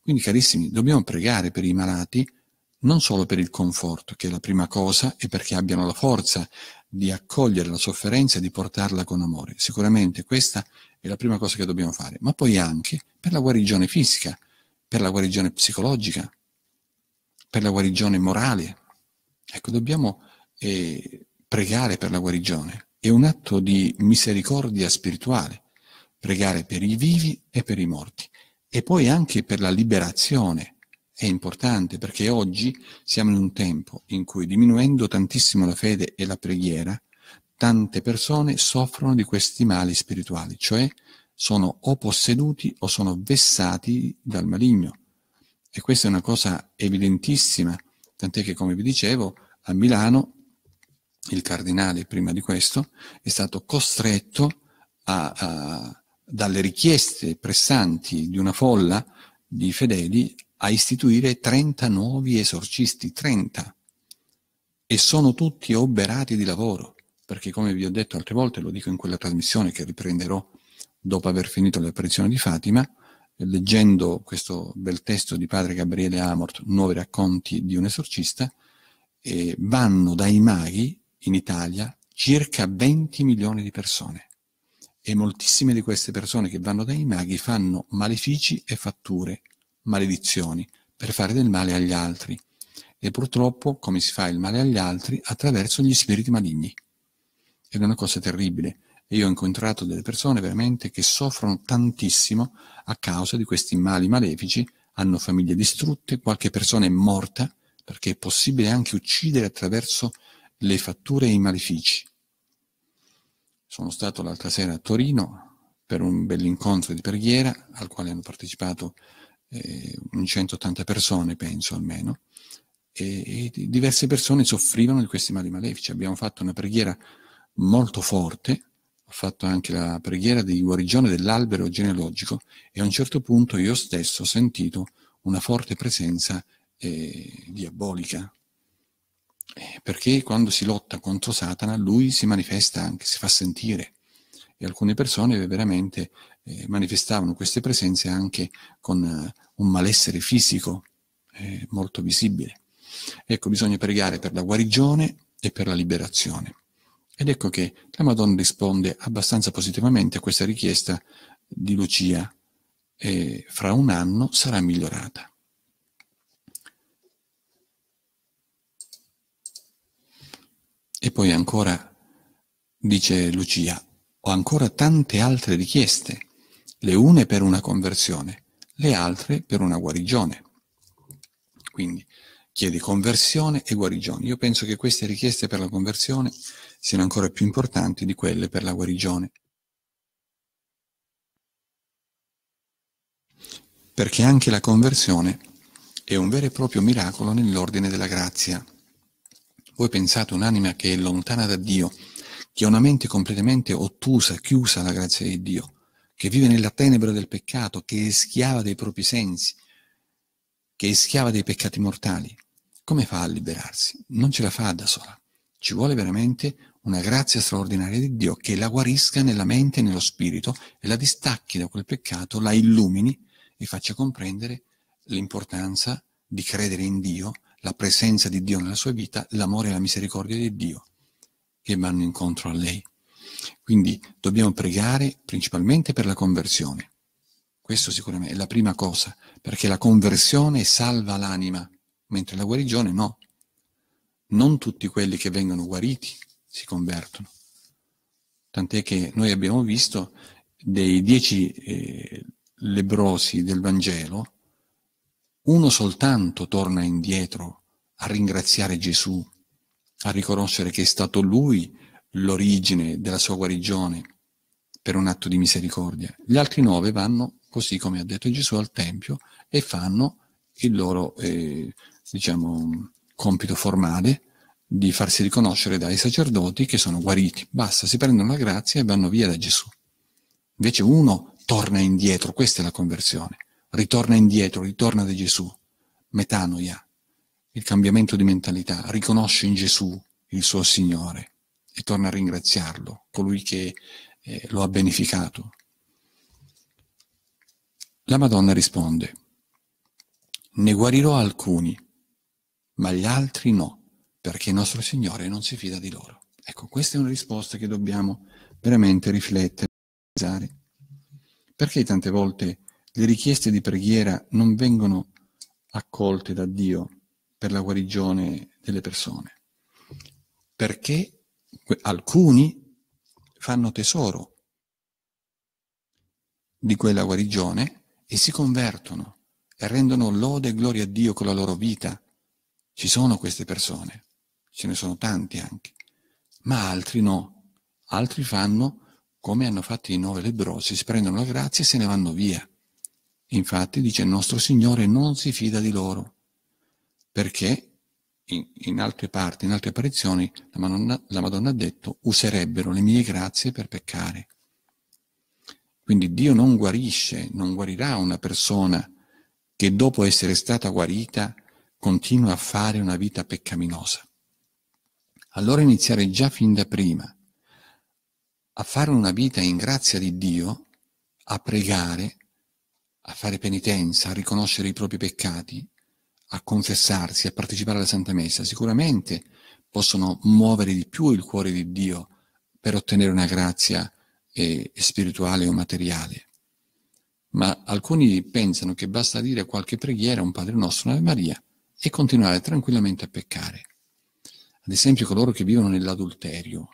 Quindi, carissimi, dobbiamo pregare per i malati non solo per il conforto, che è la prima cosa, e perché abbiano la forza di accogliere la sofferenza e di portarla con amore. Sicuramente questa è la prima cosa che dobbiamo fare, ma poi anche per la guarigione fisica, per la guarigione psicologica, per la guarigione morale. Ecco, dobbiamo eh, pregare per la guarigione. È un atto di misericordia spirituale, pregare per i vivi e per i morti e poi anche per la liberazione. È importante perché oggi siamo in un tempo in cui diminuendo tantissimo la fede e la preghiera, tante persone soffrono di questi mali spirituali, cioè sono o posseduti o sono vessati dal maligno. E questa è una cosa evidentissima, tant'è che come vi dicevo, a Milano il cardinale prima di questo, è stato costretto a, a, dalle richieste pressanti di una folla di fedeli a istituire 30 nuovi esorcisti, 30, e sono tutti oberati di lavoro, perché come vi ho detto altre volte, lo dico in quella trasmissione che riprenderò dopo aver finito l'apparizione di Fatima, leggendo questo bel testo di padre Gabriele Amort, Nuovi racconti di un esorcista, eh, vanno dai maghi in Italia circa 20 milioni di persone e moltissime di queste persone che vanno dai maghi fanno malefici e fatture, maledizioni, per fare del male agli altri. E purtroppo, come si fa il male agli altri? Attraverso gli spiriti maligni. Ed è una cosa terribile. E io ho incontrato delle persone veramente che soffrono tantissimo a causa di questi mali malefici, hanno famiglie distrutte, qualche persona è morta, perché è possibile anche uccidere attraverso le fatture e i malefici. Sono stato l'altra sera a Torino per un bell'incontro di preghiera al quale hanno partecipato eh, un 180 persone, penso almeno, e, e diverse persone soffrivano di questi mali malefici. Abbiamo fatto una preghiera molto forte, ho fatto anche la preghiera di guarigione dell'albero genealogico e a un certo punto io stesso ho sentito una forte presenza eh, diabolica eh, perché quando si lotta contro Satana lui si manifesta anche, si fa sentire. E alcune persone veramente eh, manifestavano queste presenze anche con eh, un malessere fisico eh, molto visibile. Ecco, bisogna pregare per la guarigione e per la liberazione. Ed ecco che la Madonna risponde abbastanza positivamente a questa richiesta di Lucia e fra un anno sarà migliorata. E poi ancora, dice Lucia, ho ancora tante altre richieste, le une per una conversione, le altre per una guarigione. Quindi chiede conversione e guarigione. Io penso che queste richieste per la conversione siano ancora più importanti di quelle per la guarigione. Perché anche la conversione è un vero e proprio miracolo nell'ordine della grazia. Voi pensate un'anima che è lontana da Dio, che ha una mente completamente ottusa, chiusa alla grazia di Dio, che vive nella tenebra del peccato, che è schiava dei propri sensi, che è schiava dei peccati mortali, come fa a liberarsi? Non ce la fa da sola. Ci vuole veramente una grazia straordinaria di Dio che la guarisca nella mente e nello spirito e la distacchi da quel peccato, la illumini e faccia comprendere l'importanza di credere in Dio la presenza di Dio nella sua vita, l'amore e la misericordia di Dio che vanno incontro a lei. Quindi dobbiamo pregare principalmente per la conversione. Questo sicuramente è la prima cosa, perché la conversione salva l'anima, mentre la guarigione no. Non tutti quelli che vengono guariti si convertono. Tant'è che noi abbiamo visto dei dieci eh, lebrosi del Vangelo, uno soltanto torna indietro a ringraziare Gesù, a riconoscere che è stato Lui l'origine della sua guarigione per un atto di misericordia. Gli altri nove vanno, così come ha detto Gesù, al Tempio e fanno il loro eh, diciamo, compito formale di farsi riconoscere dai sacerdoti che sono guariti. Basta, si prendono la grazia e vanno via da Gesù. Invece uno torna indietro, questa è la conversione ritorna indietro, ritorna da Gesù, metanoia, il cambiamento di mentalità, riconosce in Gesù il suo Signore e torna a ringraziarlo, colui che eh, lo ha beneficato. La Madonna risponde, ne guarirò alcuni, ma gli altri no, perché il nostro Signore non si fida di loro. Ecco, questa è una risposta che dobbiamo veramente riflettere, perché tante volte le richieste di preghiera non vengono accolte da Dio per la guarigione delle persone, perché alcuni fanno tesoro di quella guarigione e si convertono e rendono lode e gloria a Dio con la loro vita. Ci sono queste persone, ce ne sono tanti anche, ma altri no. Altri fanno come hanno fatto i nove lebrosi, si prendono la grazia e se ne vanno via. Infatti, dice il nostro Signore, non si fida di loro, perché in, in altre parti, in altre apparizioni, la Madonna, la Madonna ha detto, userebbero le mie grazie per peccare. Quindi Dio non guarisce, non guarirà una persona che dopo essere stata guarita continua a fare una vita peccaminosa. Allora iniziare già fin da prima a fare una vita in grazia di Dio, a pregare, a fare penitenza, a riconoscere i propri peccati, a confessarsi, a partecipare alla Santa Messa, sicuramente possono muovere di più il cuore di Dio per ottenere una grazia eh, spirituale o materiale. Ma alcuni pensano che basta dire qualche preghiera, un Padre nostro, un'Ave Maria, e continuare tranquillamente a peccare. Ad esempio coloro che vivono nell'adulterio,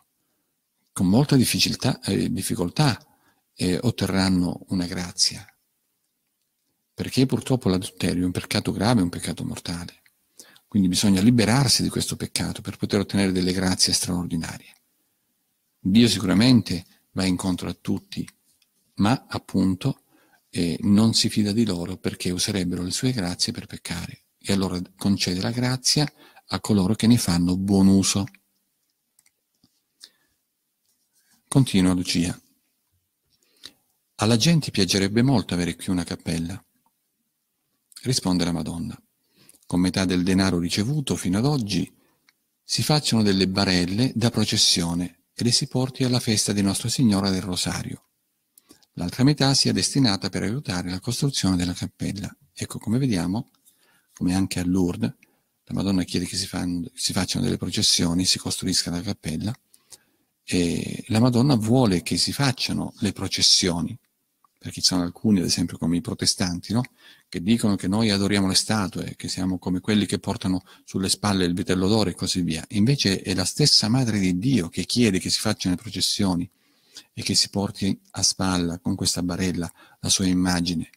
con molta difficoltà, eh, difficoltà eh, otterranno una grazia, perché purtroppo l'adulterio è un peccato grave, è un peccato mortale. Quindi bisogna liberarsi di questo peccato per poter ottenere delle grazie straordinarie. Dio sicuramente va incontro a tutti, ma appunto eh, non si fida di loro perché userebbero le sue grazie per peccare e allora concede la grazia a coloro che ne fanno buon uso. Continua Lucia. Alla gente piacerebbe molto avere qui una cappella, Risponde la Madonna. Con metà del denaro ricevuto fino ad oggi si facciano delle barelle da processione e le si porti alla festa di Nostra Signora del Rosario. L'altra metà sia destinata per aiutare la costruzione della cappella. Ecco, come vediamo, come anche a Lourdes, la Madonna chiede che si, fanno, si facciano delle processioni, si costruisca la cappella e la Madonna vuole che si facciano le processioni, perché ci sono alcuni, ad esempio come i protestanti, no? che dicono che noi adoriamo le statue, che siamo come quelli che portano sulle spalle il vitello d'oro e così via. Invece è la stessa Madre di Dio che chiede che si facciano le processioni e che si porti a spalla con questa barella la sua immagine.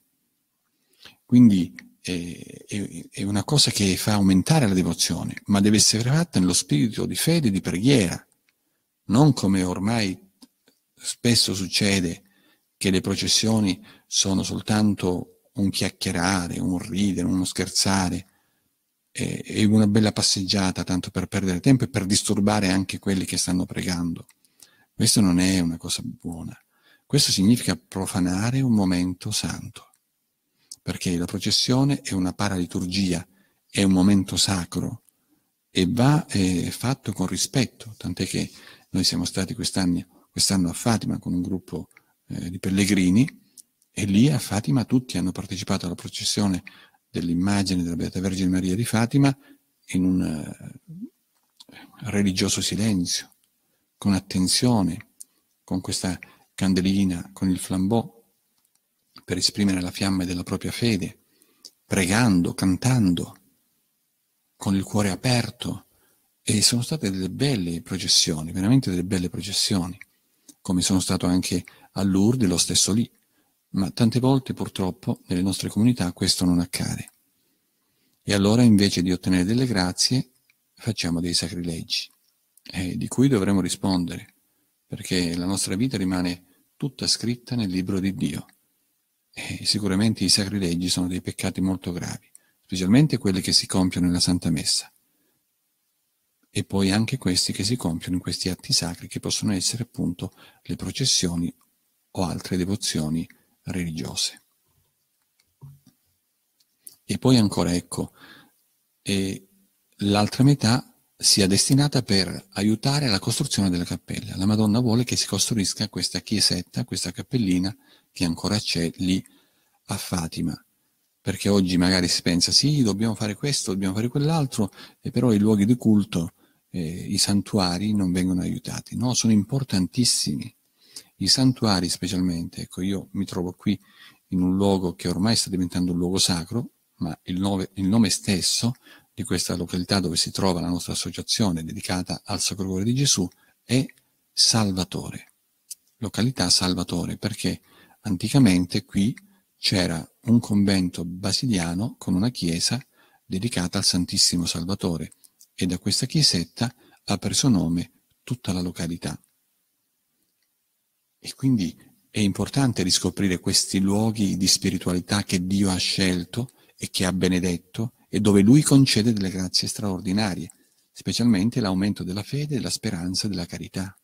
Quindi è, è, è una cosa che fa aumentare la devozione, ma deve essere fatta nello spirito di fede e di preghiera, non come ormai spesso succede che le processioni sono soltanto un chiacchierare, un ridere, uno scherzare e, e una bella passeggiata tanto per perdere tempo e per disturbare anche quelli che stanno pregando. Questo non è una cosa buona. Questo significa profanare un momento santo, perché la processione è una paraliturgia, è un momento sacro e va fatto con rispetto, tant'è che noi siamo stati quest'anno, quest'anno a Fatima con un gruppo eh, di pellegrini e lì a Fatima tutti hanno partecipato alla processione dell'immagine della Beata Vergine Maria di Fatima in un eh, religioso silenzio, con attenzione, con questa candelina, con il flambò, per esprimere la fiamma della propria fede, pregando, cantando, con il cuore aperto. E sono state delle belle processioni, veramente delle belle processioni, come sono stato anche a lo stesso lì, ma tante volte purtroppo nelle nostre comunità questo non accade. E allora invece di ottenere delle grazie facciamo dei sacrilegi, eh, di cui dovremo rispondere, perché la nostra vita rimane tutta scritta nel libro di Dio. E sicuramente i sacrilegi sono dei peccati molto gravi, specialmente quelli che si compiono nella Santa Messa, e poi anche questi che si compiono in questi atti sacri che possono essere appunto le processioni o altre devozioni religiose. E poi ancora, ecco, l'altra metà sia destinata per aiutare la costruzione della cappella. La Madonna vuole che si costruisca questa chiesetta, questa cappellina che ancora c'è lì a Fatima. Perché oggi magari si pensa, sì, dobbiamo fare questo, dobbiamo fare quell'altro, e però i luoghi di culto, eh, i santuari non vengono aiutati. No, sono importantissimi. I santuari specialmente, ecco io mi trovo qui in un luogo che ormai sta diventando un luogo sacro, ma il nome, il nome stesso di questa località dove si trova la nostra associazione dedicata al Sacro Cuore di Gesù è Salvatore, località Salvatore, perché anticamente qui c'era un convento basiliano con una chiesa dedicata al Santissimo Salvatore e da questa chiesetta ha preso nome tutta la località. E quindi è importante riscoprire questi luoghi di spiritualità che Dio ha scelto e che ha benedetto e dove Lui concede delle grazie straordinarie, specialmente l'aumento della fede, della speranza e della carità.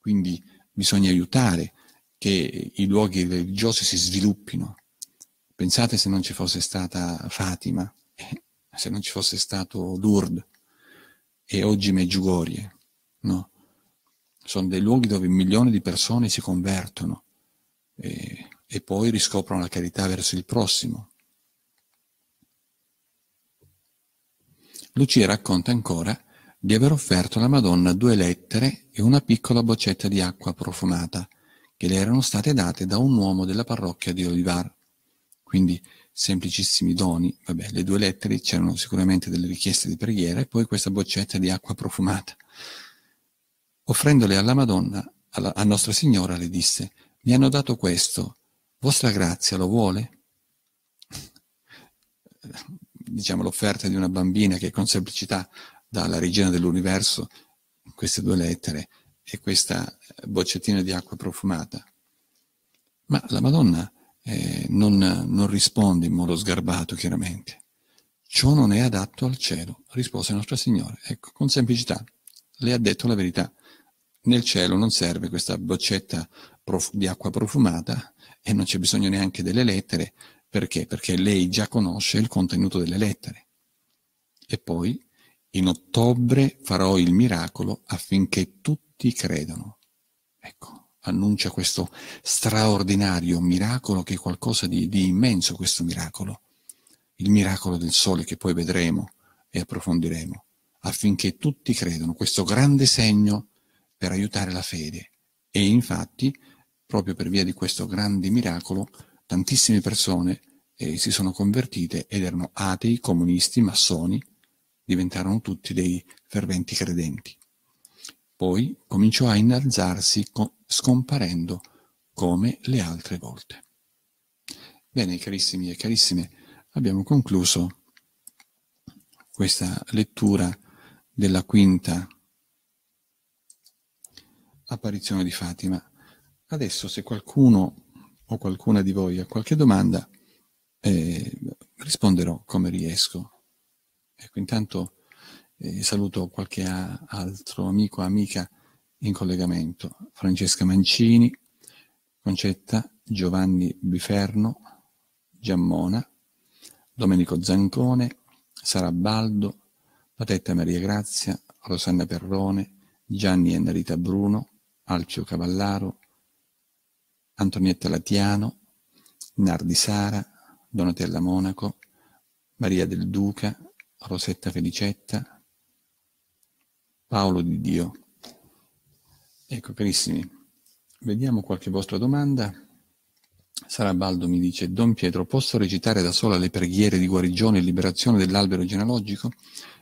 Quindi bisogna aiutare che i luoghi religiosi si sviluppino. Pensate se non ci fosse stata Fatima, se non ci fosse stato Lourdes e oggi Meggiugorie, no? sono dei luoghi dove milioni di persone si convertono e, e poi riscoprono la carità verso il prossimo. Lucia racconta ancora di aver offerto alla Madonna due lettere e una piccola boccetta di acqua profumata che le erano state date da un uomo della parrocchia di Olivar. Quindi semplicissimi doni, vabbè, le due lettere c'erano sicuramente delle richieste di preghiera e poi questa boccetta di acqua profumata offrendole alla Madonna, alla, a Nostra Signora, le disse, mi hanno dato questo, vostra grazia lo vuole? diciamo l'offerta di una bambina che con semplicità dà alla regina dell'universo queste due lettere e questa boccettina di acqua profumata. Ma la Madonna eh, non, non risponde in modo sgarbato, chiaramente. Ciò non è adatto al cielo, rispose Nostra Signora. Ecco, con semplicità, le ha detto la verità. Nel cielo non serve questa boccetta prof- di acqua profumata e non c'è bisogno neanche delle lettere, perché? Perché lei già conosce il contenuto delle lettere. E poi, in ottobre farò il miracolo affinché tutti credano. Ecco, annuncia questo straordinario miracolo che è qualcosa di, di immenso questo miracolo. Il miracolo del sole che poi vedremo e approfondiremo affinché tutti credano. Questo grande segno per aiutare la fede e infatti, proprio per via di questo grande miracolo, tantissime persone eh, si sono convertite ed erano atei, comunisti, massoni, diventarono tutti dei ferventi credenti. Poi cominciò a innalzarsi scomparendo come le altre volte. Bene, carissimi e carissime, abbiamo concluso questa lettura della quinta apparizione di Fatima. Adesso se qualcuno o qualcuna di voi ha qualche domanda, eh, risponderò come riesco. Ecco, intanto eh, saluto qualche a, altro amico o amica in collegamento. Francesca Mancini, Concetta, Giovanni Biferno, Giammona, Domenico Zancone, Sara Baldo, Patetta Maria Grazia, Rosanna Perrone, Gianni e Narita Bruno, Alcio Cavallaro, Antonietta Latiano, Nardi Sara, Donatella Monaco, Maria del Duca, Rosetta Felicetta, Paolo di Dio. Ecco, carissimi, vediamo qualche vostra domanda. Sara Baldo mi dice, Don Pietro, posso recitare da sola le preghiere di guarigione e liberazione dell'albero genealogico?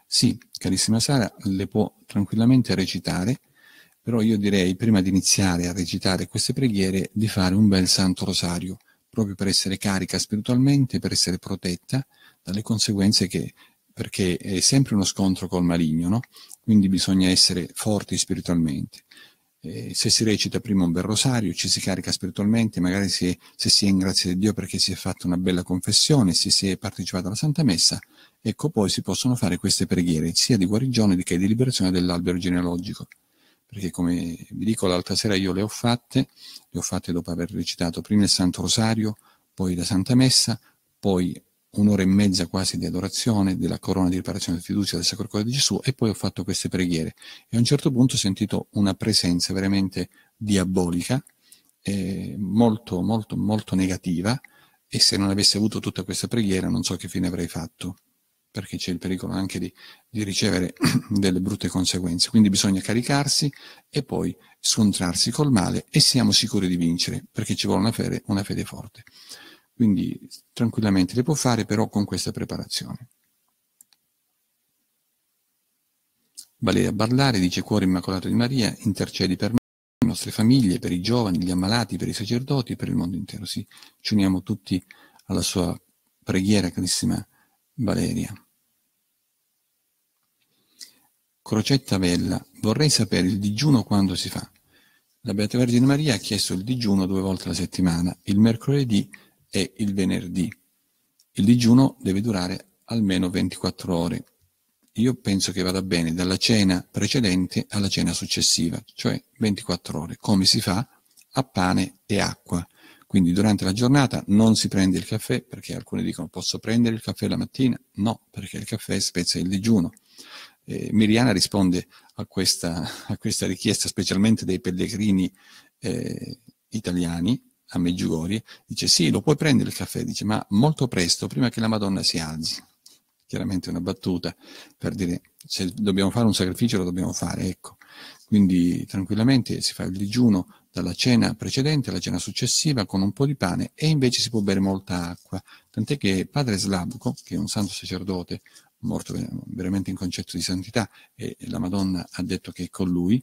Sì, carissima Sara, le può tranquillamente recitare però io direi, prima di iniziare a recitare queste preghiere, di fare un bel Santo Rosario, proprio per essere carica spiritualmente, per essere protetta dalle conseguenze che, perché è sempre uno scontro col maligno, no? Quindi bisogna essere forti spiritualmente. Eh, se si recita prima un bel rosario, ci si carica spiritualmente, magari si, se si è in grazia di Dio perché si è fatta una bella confessione, se si è partecipato alla Santa Messa, ecco poi si possono fare queste preghiere, sia di guarigione che di liberazione dell'albero genealogico perché come vi dico l'altra sera io le ho fatte, le ho fatte dopo aver recitato prima il Santo Rosario, poi la Santa Messa, poi un'ora e mezza quasi di adorazione, della corona di riparazione e fiducia del Sacro Cuore di Gesù e poi ho fatto queste preghiere e a un certo punto ho sentito una presenza veramente diabolica, eh, molto molto molto negativa e se non avessi avuto tutta questa preghiera non so che fine avrei fatto perché c'è il pericolo anche di, di ricevere delle brutte conseguenze. Quindi bisogna caricarsi e poi scontrarsi col male e siamo sicuri di vincere, perché ci vuole una fede, una fede forte. Quindi tranquillamente le può fare, però con questa preparazione. Valeria Barlare dice Cuore Immacolato di Maria, intercedi per noi, per le nostre famiglie, per i giovani, gli ammalati, per i sacerdoti e per il mondo intero. Sì, ci uniamo tutti alla sua preghiera, carissima Valeria. Crocetta Vella, vorrei sapere il digiuno quando si fa. La Beata Vergine Maria ha chiesto il digiuno due volte alla settimana, il mercoledì e il venerdì. Il digiuno deve durare almeno 24 ore. Io penso che vada bene dalla cena precedente alla cena successiva, cioè 24 ore. Come si fa? A pane e acqua. Quindi durante la giornata non si prende il caffè, perché alcuni dicono posso prendere il caffè la mattina? No, perché il caffè spezza il digiuno. Eh, Miriana risponde a questa, a questa, richiesta, specialmente dei pellegrini eh, italiani a Meggiugorie. dice sì, lo puoi prendere il caffè, dice ma molto presto, prima che la Madonna si alzi. Chiaramente una battuta per dire se dobbiamo fare un sacrificio lo dobbiamo fare, ecco. Quindi tranquillamente si fa il digiuno dalla cena precedente alla cena successiva con un po' di pane e invece si può bere molta acqua. Tant'è che padre Slavuco, che è un santo sacerdote morto eh, veramente in concetto di santità e la Madonna ha detto che è con lui,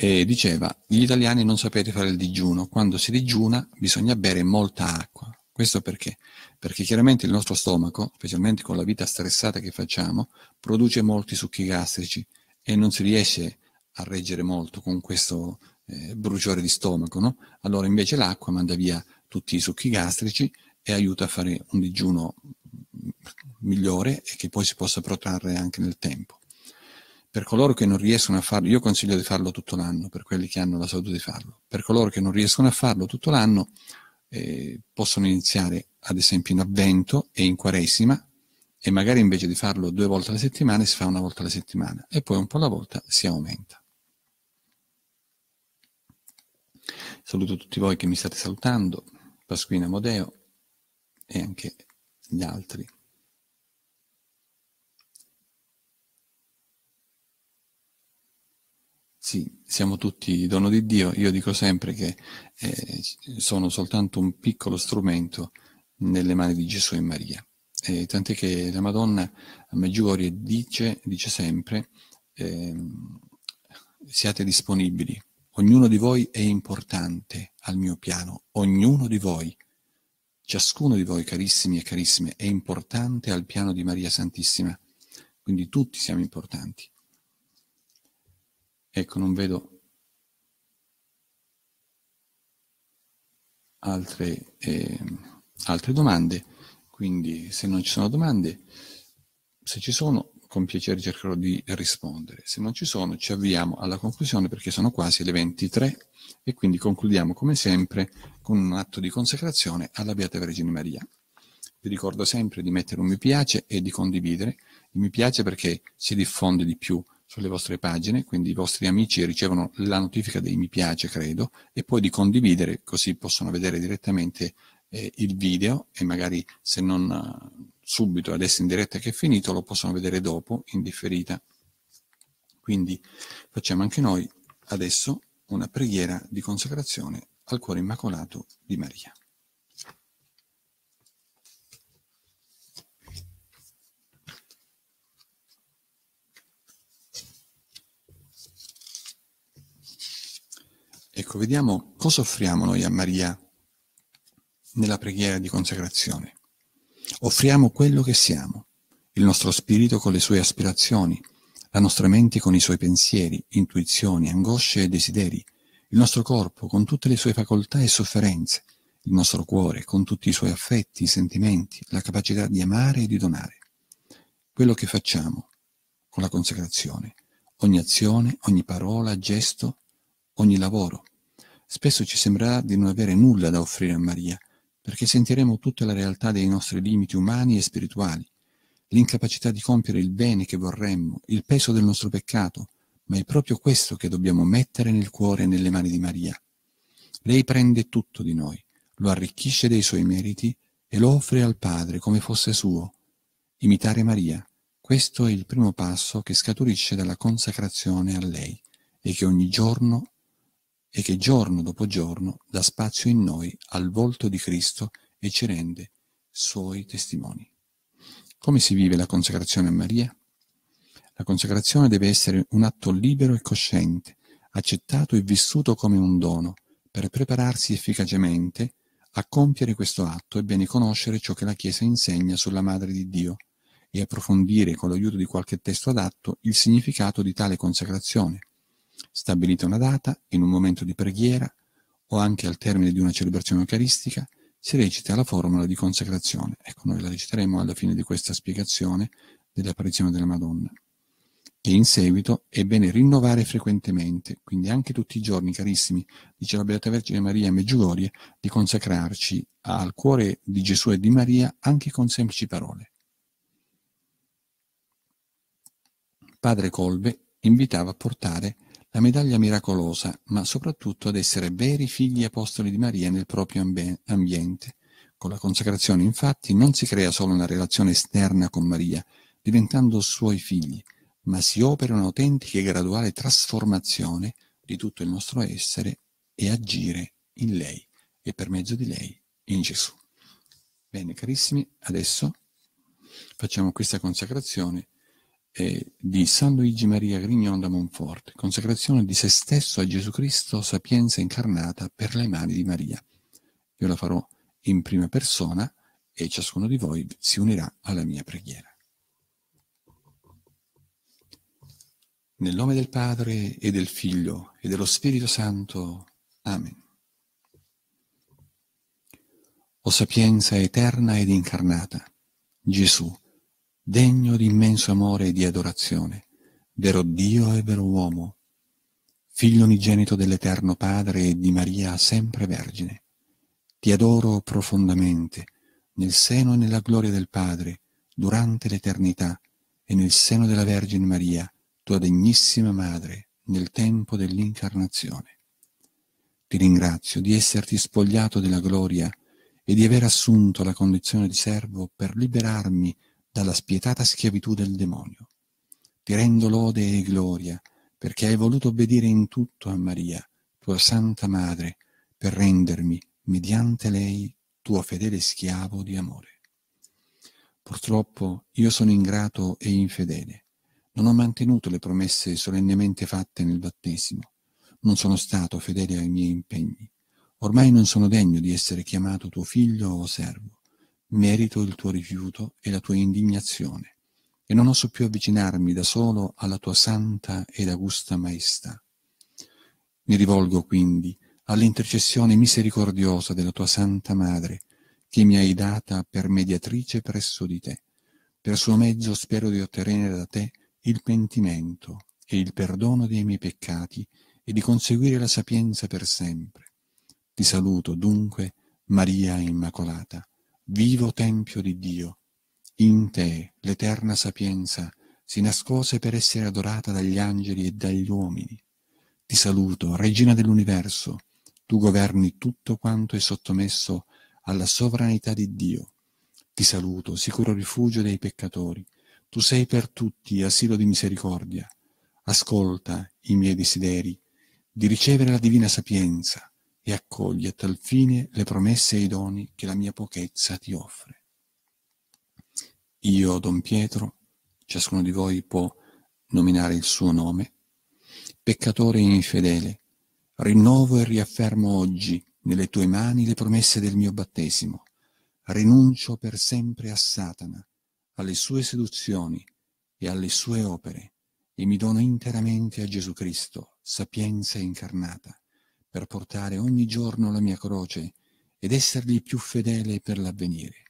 e diceva gli italiani non sapete fare il digiuno, quando si digiuna bisogna bere molta acqua. Questo perché? Perché chiaramente il nostro stomaco, specialmente con la vita stressata che facciamo, produce molti succhi gastrici e non si riesce a reggere molto con questo eh, bruciore di stomaco, no? Allora invece l'acqua manda via tutti i succhi gastrici e aiuta a fare un digiuno migliore e che poi si possa protrarre anche nel tempo. Per coloro che non riescono a farlo, io consiglio di farlo tutto l'anno, per quelli che hanno la salute di farlo. Per coloro che non riescono a farlo tutto l'anno, eh, possono iniziare ad esempio in avvento e in quaresima e magari invece di farlo due volte alla settimana si fa una volta alla settimana e poi un po' alla volta si aumenta. Saluto tutti voi che mi state salutando, Pasquina Modeo e anche gli altri. Sì, siamo tutti dono di Dio. Io dico sempre che eh, sono soltanto un piccolo strumento nelle mani di Gesù e Maria. Eh, tant'è che la Madonna a Meggiugorie dice, dice sempre eh, siate disponibili, ognuno di voi è importante al mio piano, ognuno di voi, ciascuno di voi carissimi e carissime è importante al piano di Maria Santissima, quindi tutti siamo importanti. Ecco, non vedo altre, eh, altre domande, quindi se non ci sono domande, se ci sono, con piacere cercherò di rispondere. Se non ci sono, ci avviamo alla conclusione perché sono quasi le 23 e quindi concludiamo come sempre con un atto di consacrazione alla Beata Vergine Maria. Vi ricordo sempre di mettere un mi piace e di condividere. Il mi piace perché si diffonde di più sulle vostre pagine, quindi i vostri amici ricevono la notifica dei mi piace, credo, e poi di condividere, così possono vedere direttamente eh, il video e magari se non eh, subito, adesso in diretta che è finito, lo possono vedere dopo, in differita. Quindi facciamo anche noi adesso una preghiera di consacrazione al cuore immacolato di Maria. Ecco, vediamo cosa offriamo noi a Maria nella preghiera di consacrazione. Offriamo quello che siamo, il nostro spirito con le sue aspirazioni, la nostra mente con i suoi pensieri, intuizioni, angosce e desideri, il nostro corpo con tutte le sue facoltà e sofferenze, il nostro cuore con tutti i suoi affetti, i sentimenti, la capacità di amare e di donare. Quello che facciamo con la consacrazione, ogni azione, ogni parola, gesto, ogni lavoro. Spesso ci sembrerà di non avere nulla da offrire a Maria, perché sentiremo tutta la realtà dei nostri limiti umani e spirituali, l'incapacità di compiere il bene che vorremmo, il peso del nostro peccato, ma è proprio questo che dobbiamo mettere nel cuore e nelle mani di Maria. Lei prende tutto di noi, lo arricchisce dei suoi meriti e lo offre al Padre come fosse suo. Imitare Maria, questo è il primo passo che scaturisce dalla consacrazione a lei e che ogni giorno e che giorno dopo giorno dà spazio in noi al volto di Cristo e ci rende suoi testimoni. Come si vive la consacrazione a Maria? La consacrazione deve essere un atto libero e cosciente, accettato e vissuto come un dono, per prepararsi efficacemente a compiere questo atto e bene conoscere ciò che la Chiesa insegna sulla Madre di Dio e approfondire con l'aiuto di qualche testo adatto il significato di tale consacrazione, Stabilita una data, in un momento di preghiera o anche al termine di una celebrazione eucaristica, si recita la formula di consacrazione. Ecco, noi la reciteremo alla fine di questa spiegazione dell'apparizione della Madonna. E in seguito è bene rinnovare frequentemente, quindi anche tutti i giorni, carissimi, dice la Beata Vergine Maria Meggiugorie, di consacrarci al cuore di Gesù e di Maria anche con semplici parole. Padre Colbe invitava a portare la medaglia miracolosa, ma soprattutto ad essere veri figli apostoli di Maria nel proprio ambiente. Con la consacrazione, infatti, non si crea solo una relazione esterna con Maria, diventando suoi figli, ma si opera un'autentica e graduale trasformazione di tutto il nostro essere e agire in lei e per mezzo di lei in Gesù. Bene, carissimi, adesso facciamo questa consacrazione eh, di San Luigi Maria Grignon da Monforte, consacrazione di se stesso a Gesù Cristo, sapienza incarnata per le mani di Maria. Io la farò in prima persona e ciascuno di voi si unirà alla mia preghiera. Nel nome del Padre e del Figlio e dello Spirito Santo. Amen. O sapienza eterna ed incarnata, Gesù, degno di immenso amore e di adorazione, vero Dio e vero uomo, figlio unigenito dell'Eterno Padre e di Maria sempre Vergine. Ti adoro profondamente, nel seno e nella gloria del Padre, durante l'eternità, e nel seno della Vergine Maria, tua degnissima Madre, nel tempo dell'incarnazione. Ti ringrazio di esserti spogliato della gloria e di aver assunto la condizione di servo per liberarmi dalla spietata schiavitù del demonio. Ti rendo lode e gloria, perché hai voluto obbedire in tutto a Maria, tua Santa Madre, per rendermi, mediante lei, tuo fedele schiavo di amore. Purtroppo io sono ingrato e infedele. Non ho mantenuto le promesse solennemente fatte nel battesimo. Non sono stato fedele ai miei impegni. Ormai non sono degno di essere chiamato tuo figlio o servo merito il tuo rifiuto e la tua indignazione, e non oso più avvicinarmi da solo alla tua santa ed augusta maestà. Mi rivolgo quindi all'intercessione misericordiosa della tua Santa Madre, che mi hai data per mediatrice presso di te. Per suo mezzo spero di ottenere da te il pentimento e il perdono dei miei peccati e di conseguire la sapienza per sempre. Ti saluto dunque, Maria Immacolata vivo tempio di Dio. In te l'eterna sapienza si nascose per essere adorata dagli angeli e dagli uomini. Ti saluto, regina dell'universo, tu governi tutto quanto è sottomesso alla sovranità di Dio. Ti saluto, sicuro rifugio dei peccatori, tu sei per tutti asilo di misericordia. Ascolta i miei desideri di ricevere la divina sapienza, e accogli a tal fine le promesse e i doni che la mia pochezza ti offre. Io, Don Pietro, ciascuno di voi può nominare il suo nome, peccatore infedele, rinnovo e riaffermo oggi nelle tue mani le promesse del mio battesimo, rinuncio per sempre a Satana, alle sue seduzioni e alle sue opere, e mi dono interamente a Gesù Cristo, sapienza incarnata per portare ogni giorno la mia croce ed essergli più fedele per l'avvenire.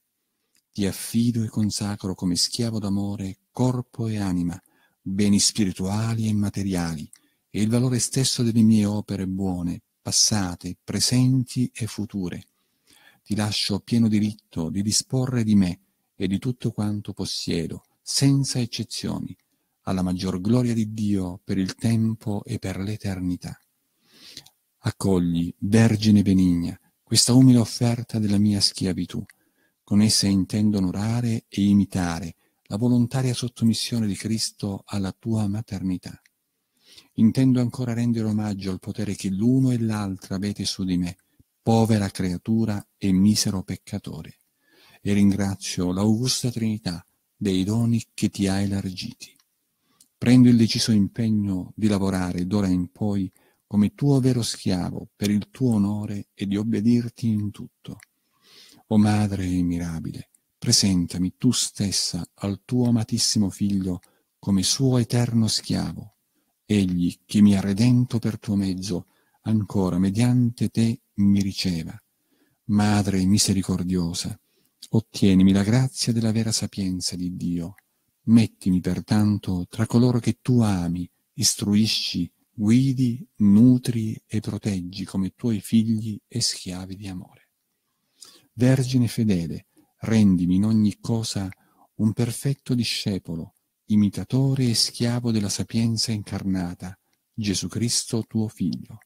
Ti affido e consacro come schiavo d'amore corpo e anima, beni spirituali e materiali, e il valore stesso delle mie opere buone, passate, presenti e future. Ti lascio pieno diritto di disporre di me e di tutto quanto possiedo, senza eccezioni, alla maggior gloria di Dio per il tempo e per l'eternità. Accogli, Vergine benigna, questa umile offerta della mia schiavitù. Con essa intendo onorare e imitare la volontaria sottomissione di Cristo alla tua maternità. Intendo ancora rendere omaggio al potere che l'uno e l'altra avete su di me, povera creatura e misero peccatore. E ringrazio l'augusta Trinità dei doni che ti ha elargiti. Prendo il deciso impegno di lavorare d'ora in poi come tuo vero schiavo per il tuo onore e di obbedirti in tutto. O Madre mirabile, presentami tu stessa al tuo amatissimo Figlio come suo eterno schiavo, egli che mi ha redento per tuo mezzo, ancora mediante te mi riceva. Madre misericordiosa, ottienimi la grazia della vera sapienza di Dio. Mettimi pertanto tra coloro che tu ami, istruisci guidi, nutri e proteggi come tuoi figli e schiavi di amore. Vergine fedele, rendimi in ogni cosa un perfetto discepolo, imitatore e schiavo della sapienza incarnata, Gesù Cristo tuo Figlio.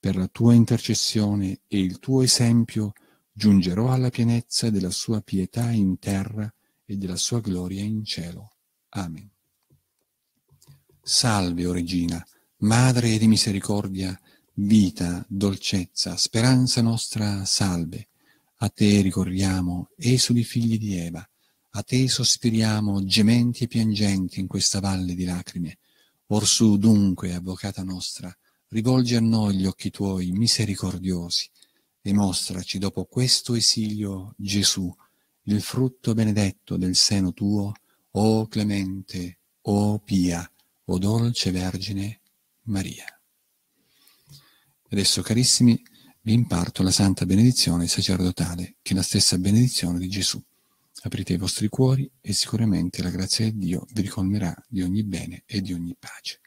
Per la tua intercessione e il tuo esempio giungerò alla pienezza della sua pietà in terra e della sua gloria in cielo. Amen. Salve, o Regina, Madre di misericordia, vita, dolcezza, speranza nostra, salve. A te ricorriamo, esuli figli di Eva, a te sospiriamo, gementi e piangenti in questa valle di lacrime. Orsù dunque, Avvocata nostra, rivolgi a noi gli occhi tuoi misericordiosi e mostraci dopo questo esilio Gesù, il frutto benedetto del seno tuo, o clemente, o pia, o dolce Vergine Maria. Adesso, carissimi, vi imparto la santa benedizione sacerdotale, che è la stessa benedizione di Gesù. Aprite i vostri cuori e sicuramente la grazia di Dio vi ricolmerà di ogni bene e di ogni pace.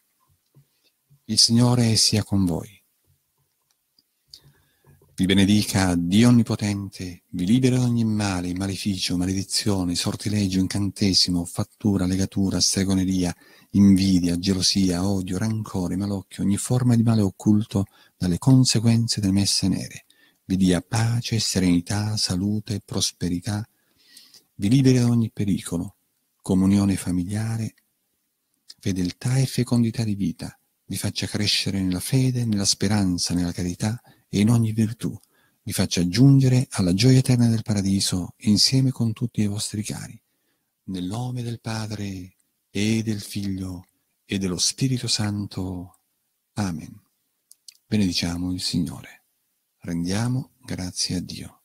Il Signore sia con voi. Vi benedica Dio Onnipotente, vi libera da ogni male, maleficio, maledizione, sortilegio, incantesimo, fattura, legatura, stregoneria, invidia, gelosia, odio, rancore, malocchio, ogni forma di male occulto dalle conseguenze delle messe nere. Vi dia pace, serenità, salute, prosperità. Vi liberi da ogni pericolo, comunione familiare, fedeltà e fecondità di vita. Vi faccia crescere nella fede, nella speranza, nella carità e in ogni virtù. Vi faccia giungere alla gioia eterna del paradiso insieme con tutti i vostri cari. Nel nome del Padre e del Figlio e dello Spirito Santo. Amen. Benediciamo il Signore. Rendiamo grazie a Dio.